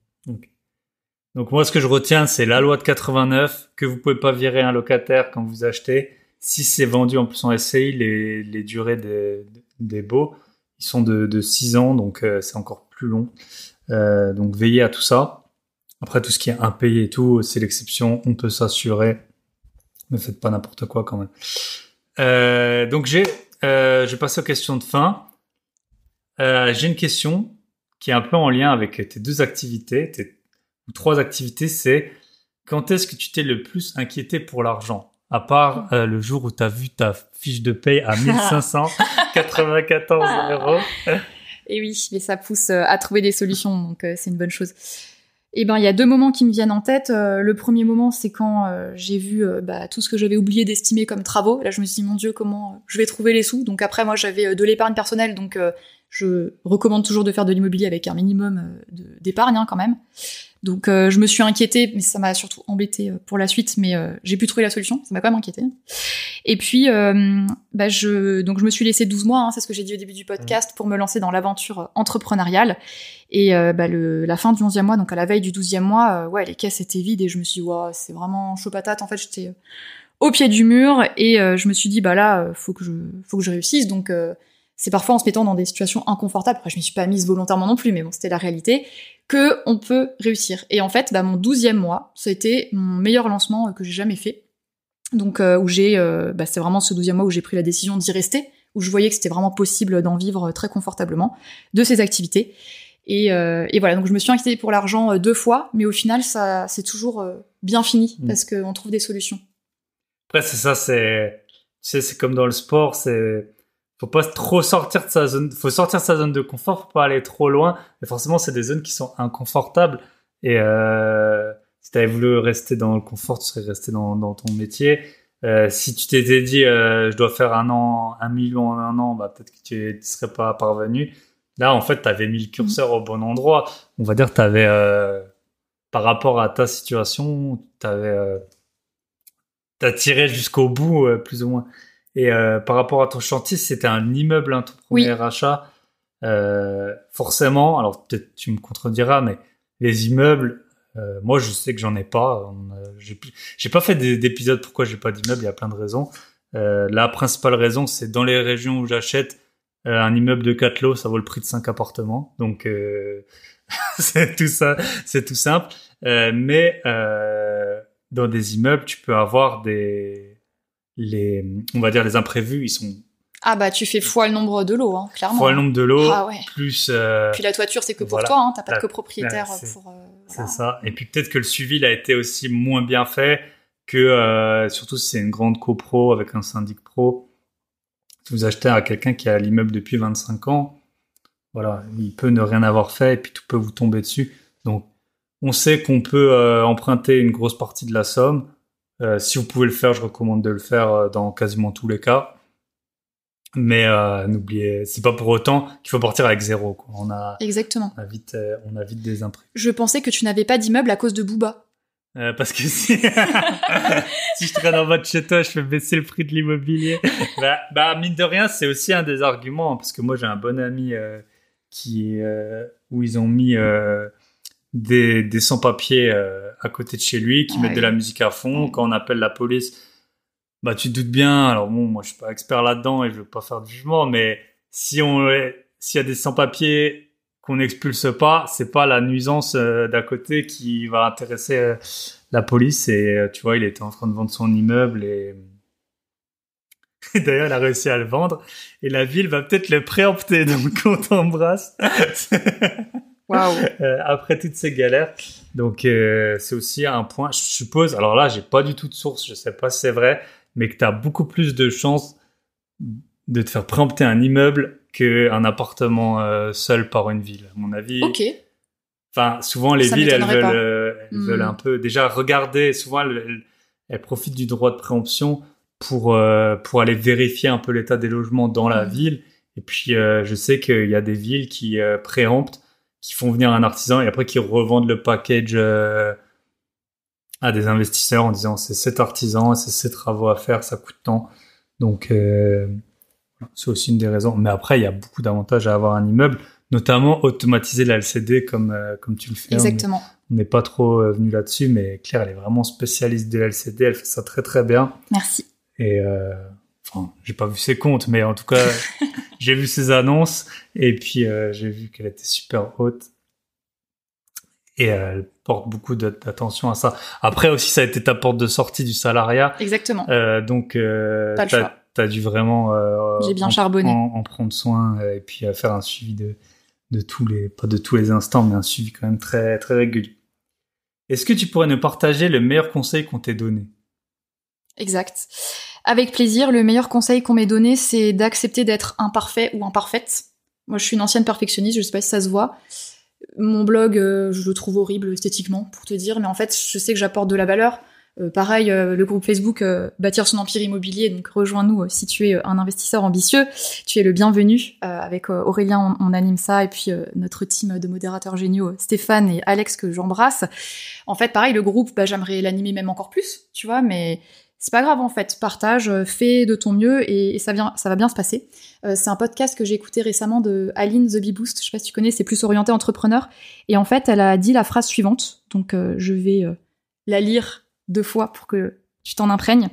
Donc moi, ce que je retiens, c'est la loi de 89 que vous pouvez pas virer un locataire quand vous achetez. Si c'est vendu en plus en SCI, les, les durées des, des baux, ils sont de, de 6 ans, donc euh, c'est encore plus long. donc veillez à tout ça. Après, tout ce qui est impayé et tout, c'est l'exception. On peut s'assurer ne faites pas n'importe quoi quand même. Euh, donc j'ai, euh, je passe aux questions de fin. Euh, j'ai une question qui est un peu en lien avec tes deux activités, tes trois activités. C'est quand est-ce que tu t'es le plus inquiété pour l'argent À part hmm. le jour où tu as vu ta fiche de paye à 1594 euros. Et oui, mais ça pousse à trouver des solutions, donc c'est une bonne chose. Eh ben, il y a deux moments qui me viennent en tête. Euh, le premier moment, c'est quand euh, j'ai vu euh, bah, tout ce que j'avais oublié d'estimer comme travaux. Là, je me suis dit, mon Dieu, comment je vais trouver les sous Donc après, moi, j'avais de l'épargne personnelle, donc je recommande toujours de faire de l'immobilier avec un minimum d'épargne hein, quand même. Donc euh, je me suis inquiétée, mais ça m'a surtout embêtée euh, pour la suite, mais euh, j'ai pu trouver la solution, ça m'a quand même inquiétée. Et puis, bah, je, donc je me suis laissée 12 mois, hein, c'est ce que j'ai dit au début du podcast, pour me lancer dans l'aventure entrepreneuriale. Et bah, la fin du 11e mois, donc à la veille du 12e mois, ouais, les caisses étaient vides et je me suis dit, c'est vraiment chaud patate. En fait, j'étais au pied du mur et je me suis dit, bah là, faut que je, faut que je réussisse. Donc c'est parfois en se mettant dans des situations inconfortables, je je me suis pas mise volontairement non plus, mais bon, c'était la réalité, que on peut réussir. Et en fait, bah, mon douzième mois, ça a été mon meilleur lancement euh, que j'ai jamais fait. Donc euh, où j'ai, euh, bah, c'est vraiment ce douzième mois où j'ai pris la décision d'y rester, où je voyais que c'était vraiment possible d'en vivre très confortablement de ces activités. Et, voilà, donc je me suis inquiétée pour l'argent deux fois, mais au final, ça c'est toujours bien fini mm. parce qu'on trouve des solutions. Après, c'est ça, c'est c'est comme dans le sport, c'est faut pas trop sortir de sa zone, faut sortir de sa zone de confort, faut pas aller trop loin. Mais forcément, c'est des zones qui sont inconfortables. Et euh, si t'avais voulu rester dans le confort, tu serais resté dans, ton métier. Euh, si tu t'étais dit, euh, je dois faire un an, un million en un an, bah peut-être que tu, ne serais pas parvenu. Là, en fait, avais mis le curseur au bon endroit. On va dire, t'avais, euh, par rapport à ta situation, tu euh, t'as tiré jusqu'au bout, euh, plus ou moins. Et euh, par rapport à ton chantier, c'était un immeuble, hein, ton premier achat. Euh, forcément, alors peut-être tu me contrediras, mais les immeubles, euh, moi je sais que j'en ai pas. Euh, j'ai pas fait d'épisode pourquoi j'ai pas d'immeuble, il y a plein de raisons. la principale raison, c'est dans les régions où j'achète un immeuble de 4 lots, ça vaut le prix de 5 appartements. Donc c'est tout ça, c'est tout simple. mais dans des immeubles, tu peux avoir des les, on va dire les imprévus, ils sont ah bah tu fais fois le nombre de lots, hein, clairement. Fois le nombre de lots, ah plus... Euh, puis la toiture, c'est que pour toi, hein, t'as pas de copropriétaire pour... Euh, c'est ça. Et puis peut-être que le suivi a été aussi moins bien fait que, euh, surtout si c'est une grande copro avec un syndic pro, si vous achetez à quelqu'un qui a l'immeuble depuis 25 ans, voilà, il peut ne rien avoir fait et puis tout peut vous tomber dessus. Donc on sait qu'on peut emprunter une grosse partie de la somme, euh, si vous pouvez le faire, je recommande de le faire euh, dans quasiment tous les cas. Mais euh, n'oubliez, c'est pas pour autant qu'il faut partir avec zéro. On a exactement. On a vite, on a vite des imprévus. Je pensais que tu n'avais pas d'immeuble à cause de Booba. parce que si... je traîne en mode chez toi, je fais baisser le prix de l'immobilier. Bah, bah, mine de rien, c'est aussi un des arguments hein, parce que moi j'ai un bon ami qui où ils ont mis des, des sans-papiers euh, à côté de chez lui qui mettent de la musique à fond. Quand on appelle la police, bah tu te doutes bien. Alors bon, moi je suis pas expert là-dedans et je veux pas faire de jugement, mais si on s'il y a des sans-papiers qu'on n'expulse pas, c'est pas la nuisance euh, d'à côté qui va intéresser euh, la police. Et tu vois, il était en train de vendre son immeuble et D'ailleurs, elle a réussi à le vendre et la ville va peut-être le préempter. Donc, on t'embrasse. Euh, après toutes ces galères. Donc euh, c'est aussi un point, je suppose, alors là j'ai pas du tout de source, je sais pas si c'est vrai, mais que tu as beaucoup plus de chances de te faire préempter un immeuble qu'un appartement euh, seul par une ville, à mon avis. Ok. Enfin, souvent les villes, elles, veulent, veulent, hmm. un peu déjà regarder, souvent elles, profitent du droit de préemption pour, pour aller vérifier un peu l'état des logements dans la hmm. ville. Et puis, je sais qu'il y a des villes qui préemptent qui font venir un artisan et après qui revendent le package euh, à des investisseurs en disant c'est cet artisan, c'est ces travaux à faire, ça coûte tant. Donc euh, c'est aussi une des raisons. Mais après, il y a beaucoup d'avantages à avoir un immeuble, notamment automatiser la LCD comme, euh, comme tu le fais. Exactement. On n'est pas trop venu là-dessus, mais Claire, elle est vraiment spécialiste de la LCD, elle fait ça très très bien. Merci. Et j'ai pas vu ses comptes, mais en tout cas, j'ai vu ses annonces et puis euh, j'ai vu qu'elle était super haute. Et elle porte beaucoup d'attention à ça. Après aussi, ça a été ta porte de sortie du salariat. Exactement. Euh, donc, tu euh, as dû vraiment bien en, en, prendre soin et puis faire un suivi de, de tous les, pas de tous les instants, mais un suivi quand même très, très régulier. Est-ce que tu pourrais nous partager le meilleur conseil qu'on t'ait donné Exact. Avec plaisir, le meilleur conseil qu'on m'ait donné, c'est d'accepter d'être imparfait ou imparfaite. Moi, je suis une ancienne perfectionniste, je sais pas si ça se voit. Mon blog, euh, je le trouve horrible esthétiquement, pour te dire, mais en fait, je sais que j'apporte de la valeur. Euh, pareil, euh, le groupe Facebook Bâtir son empire immobilier, donc rejoins-nous si tu es un investisseur ambitieux. Tu es le bienvenu. avec Aurélien, on, anime ça, et puis notre team de modérateurs géniaux, Stéphane et Alex, que j'embrasse. En fait, pareil, le groupe, bah, j'aimerais l'animer même encore plus, tu vois, mais c'est pas grave en fait, partage, euh, fais de ton mieux et, ça, vient, ça va bien se passer. Euh, c'est un podcast que j'ai écouté récemment de Aline The Bee Boost, je sais pas si tu connais, c'est plus orienté entrepreneur. Et en fait, elle a dit la phrase suivante, donc euh, je vais la lire deux fois pour que tu t'en imprègnes.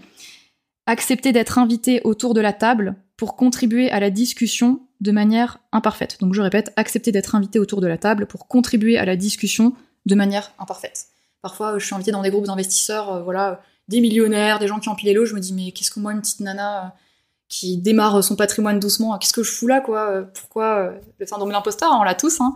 Accepter d'être invité autour de la table pour contribuer à la discussion de manière imparfaite. Donc je répète, accepter d'être invité autour de la table pour contribuer à la discussion de manière imparfaite. Parfois, je suis invité dans des groupes d'investisseurs, voilà des millionnaires, des gens qui empilaient l'eau. Je me dis, mais qu'est-ce que moi, une petite nana euh, qui démarre son patrimoine doucement, hein, qu'est-ce que je fous là, quoi euh, Pourquoi euh, le syndrome de l'imposteur, hein, on l'a tous, hein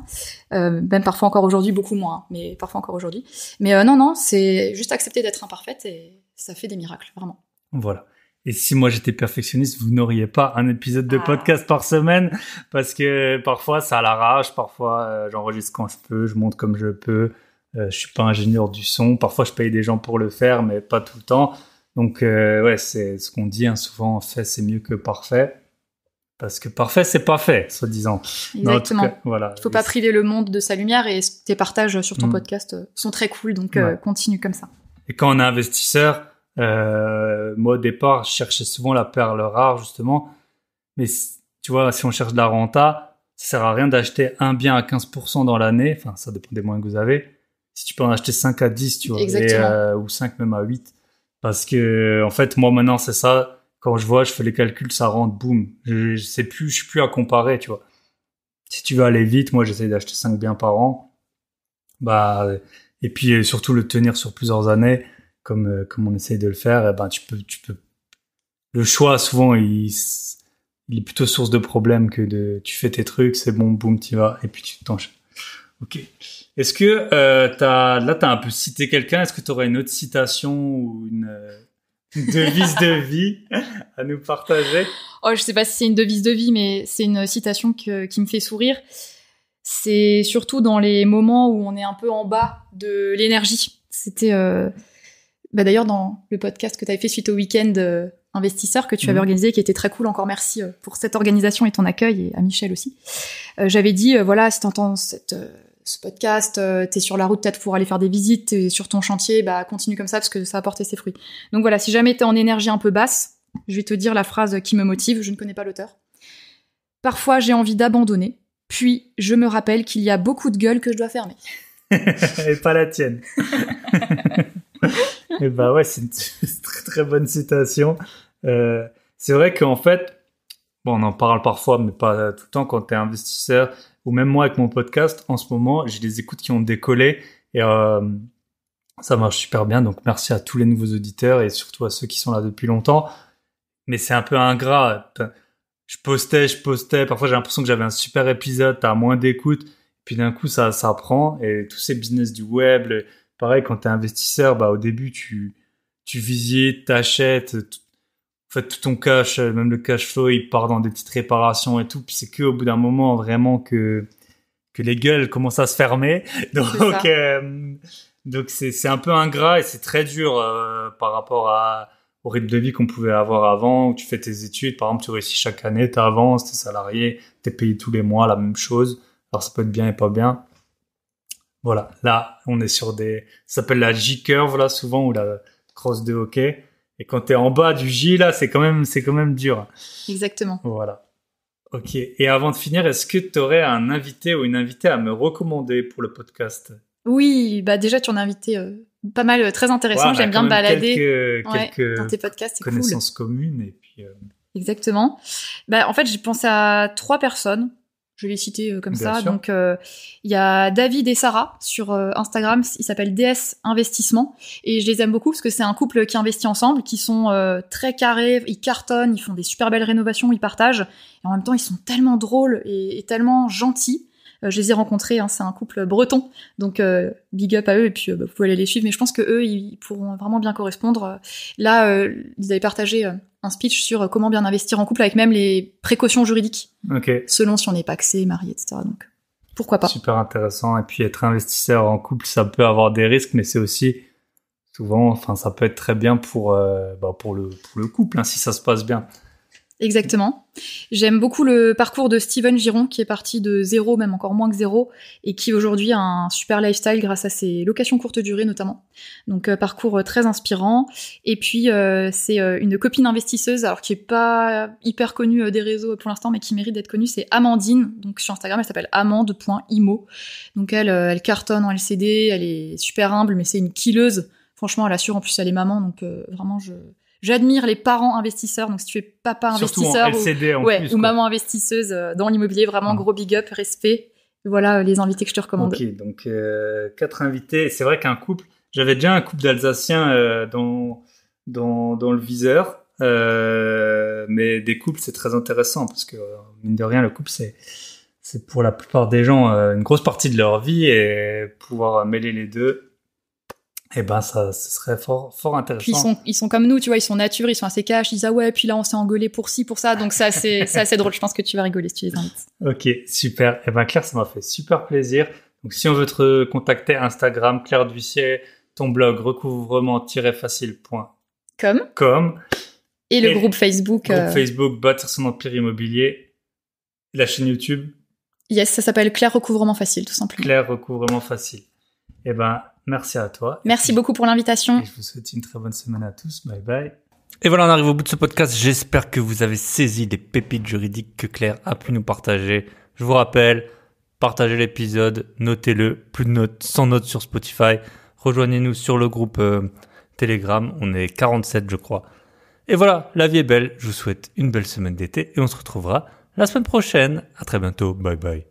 même parfois encore aujourd'hui, beaucoup moins, mais parfois encore aujourd'hui. Mais non, non, c'est juste accepter d'être imparfaite et ça fait des miracles, vraiment. Voilà. Et si moi j'étais perfectionniste, vous n'auriez pas un épisode de ah. podcast par semaine parce que parfois ça l'arrache, parfois j'enregistre quand je peux, je monte comme je peux, euh, je suis pas ingénieur du son. Parfois, je paye des gens pour le faire, mais pas tout le temps. Donc, euh, ouais, c'est ce qu'on dit hein, souvent. Fait, c'est mieux que parfait parce que parfait, c'est pas fait, soi-disant. Exactement. voilà. faut pas priver le monde de sa lumière et tes partages sur ton mm. podcast euh, sont très cool, donc continue comme ça. Et quand on est investisseur, moi au départ, je cherchais souvent la perle rare justement, mais tu vois, si on cherche de la renta, ça sert à rien d'acheter un bien à 15% dans l'année, enfin ça dépend des moyens que vous avez, si tu peux en acheter 5 à 10, tu vois, euh, ou 5 même à 8. Parce que, en fait, moi maintenant, c'est ça. Quand je vois, je fais les calculs, ça rentre, boum. Je, sais plus, je suis plus à comparer, tu vois. Si tu veux aller vite, moi, j'essaie d'acheter 5 biens par an. Bah, et puis euh, surtout le tenir sur plusieurs années, comme, euh, comme on essaye de le faire, et eh ben, tu peux, tu peux. Le choix, souvent, il, il est plutôt source de problème que de tu fais tes trucs, c'est bon, boum, tu vas, et puis tu t'enchaînes. Ok. Est-ce que euh, as, là, tu as un peu cité quelqu'un Est-ce que tu aurais une autre citation ou une, euh, devise de vie à nous partager Oh, je sais pas si c'est une devise de vie, mais c'est une citation qui me fait sourire. C'est surtout dans les moments où on est un peu en bas de l'énergie. C'était euh, bah d'ailleurs dans le podcast que tu avais fait suite au week-end euh, investisseur que tu avais mmh. organisé, qui était très cool. Encore merci euh, pour cette organisation et ton accueil et à Michel aussi. J'avais dit voilà, si t'entends cette ce podcast, tu euh, t'es sur la route peut-être pour aller faire des visites, t'es sur ton chantier, bah continue comme ça parce que ça a porté ses fruits. Donc voilà, si jamais t'es en énergie un peu basse, je vais te dire la phrase qui me motive, je ne connais pas l'auteur. Parfois j'ai envie d'abandonner, puis je me rappelle qu'il y a beaucoup de gueules que je dois fermer. Et pas la tienne. Et eh bah ben ouais, c'est une très très bonne citation. Euh, c'est vrai qu'en fait, bon, on en parle parfois, mais pas tout le temps quand t'es investisseur ou même moi avec mon podcast, en ce moment, j'ai des écoutes qui ont décollé et euh, ça marche super bien. Donc merci à tous les nouveaux auditeurs et surtout à ceux qui sont là depuis longtemps. Mais c'est un peu ingrat. Je postais, je postais. Parfois j'ai l'impression que j'avais un super épisode, t'as moins d'écoutes. Puis d'un coup ça, ça prend et tous ces business du web, pareil quand tu es investisseur, bah au début tu tu visites, t'achètes, en fait tout ton cash, euh, même le cash flow, il part dans des petites réparations et tout. Puis c'est que au bout d'un moment vraiment que que les gueules commencent à se fermer. Donc euh, donc c'est c'est un peu ingrat et c'est très dur euh, par rapport à au rythme de vie qu'on pouvait avoir avant, où tu fais tes études, par exemple, tu réussis chaque année, tu avances, tu salarié, t'es payé tous les mois, la même chose. Alors ça peut être bien et pas bien. Voilà, là, on est sur des... Ça s'appelle la J-curve, là, souvent, ou la crosse de hockey. Et quand t'es en bas du J, là, c'est quand même, c'est quand même dur. Exactement. Voilà. Ok. Et avant de finir, est-ce que tu aurais un invité ou une invitée à me recommander pour le podcast Oui, bah déjà, tu en as invité euh, pas mal, euh, très intéressant. J'aime bien me balader quelques, quelques dans tes podcasts, connaissances cool. communes et puis. Euh, Exactement. Bah, en fait, j'ai pensé à trois personnes je les citer euh, comme ça. Donc, euh, il y a David et Sarah sur euh, Instagram. Ils s'appellent DS Investissement. Et je les aime beaucoup parce que c'est un couple qui investit ensemble, qui sont très carrés, ils cartonnent, ils font des super belles rénovations, ils partagent. Et en même temps, ils sont tellement drôles et, tellement gentils. je les ai rencontrés, hein, c'est un couple breton. Donc, big up à eux. Et puis, bah, vous pouvez aller les suivre. Mais je pense que eux, ils pourront vraiment bien correspondre. Là, ils avaient partagé un speech sur euh, comment bien investir en couple avec même les précautions juridiques. Ok. Selon si on n'est paxé, marié, etc. Donc, pourquoi pas. Super intéressant. Et puis, être investisseur en couple, ça peut avoir des risques, mais c'est aussi souvent, enfin, ça peut être très bien pour, euh, bah, pour, le, couple, hein, si ça se passe bien. Exactement. J'aime beaucoup le parcours de Steven Giron qui est parti de zéro, même encore moins que zéro, et qui aujourd'hui a un super lifestyle grâce à ses locations courte durée notamment. Donc euh, parcours euh, très inspirant. Et puis euh, c'est une copine investisseuse, alors qui est pas hyper connue des réseaux pour l'instant, mais qui mérite d'être connue, c'est Amandine. Donc sur Instagram, elle s'appelle amande.imo. Donc elle, elle cartonne en LCD, elle est super humble, mais c'est une killeuse. Franchement, elle assure. En plus, elle est maman, donc vraiment je J'admire les parents investisseurs. Donc, si tu es papa investisseur ou, maman investisseuse euh, dans l'immobilier, vraiment mm. gros big up, respect. Voilà euh, les invités que je te recommande. Ok, donc euh, quatre invités. C'est vrai qu'un couple, j'avais déjà un couple d'Alsaciens dans, dans, dans, le viseur. mais des couples, c'est très intéressant parce que, mine de rien, le couple, c'est c'est pour la plupart des gens une grosse partie de leur vie et pouvoir mêler les deux, eh ben ça ce serait fort fort intéressant. ils sont ils sont comme nous, tu vois, ils sont nature, ils sont assez cash, ils disent ah ouais, puis là on s'est engueulé pour ci pour ça, donc ça c'est c'est assez drôle. Je pense que tu vas rigoler si tu les invites. Ok super. Eh ben Claire, ça m'a fait super plaisir. Donc si on veut te contacter Instagram Claire Ducier, ton blog recouvrement-facile.com comme et le groupe Facebook groupe euh, Facebook bâtir son empire immobilier, la chaîne YouTube. Yes, ça s'appelle Claire recouvrement facile tout simplement. Claire recouvrement facile. Eh ben Merci à toi. Merci beaucoup pour l'invitation. Je vous souhaite une très bonne semaine à tous. Bye bye. Et voilà, on arrive au bout de ce podcast. J'espère que vous avez saisi des pépites juridiques que Claire a pu nous partager. Je vous rappelle, partagez l'épisode, notez-le, plus de notes, sans notes sur Spotify. Rejoignez-nous sur le groupe euh, Telegram, on est 47 je crois. Et voilà, la vie est belle, je vous souhaite une belle semaine d'été et on se retrouvera la semaine prochaine. À très bientôt, bye bye.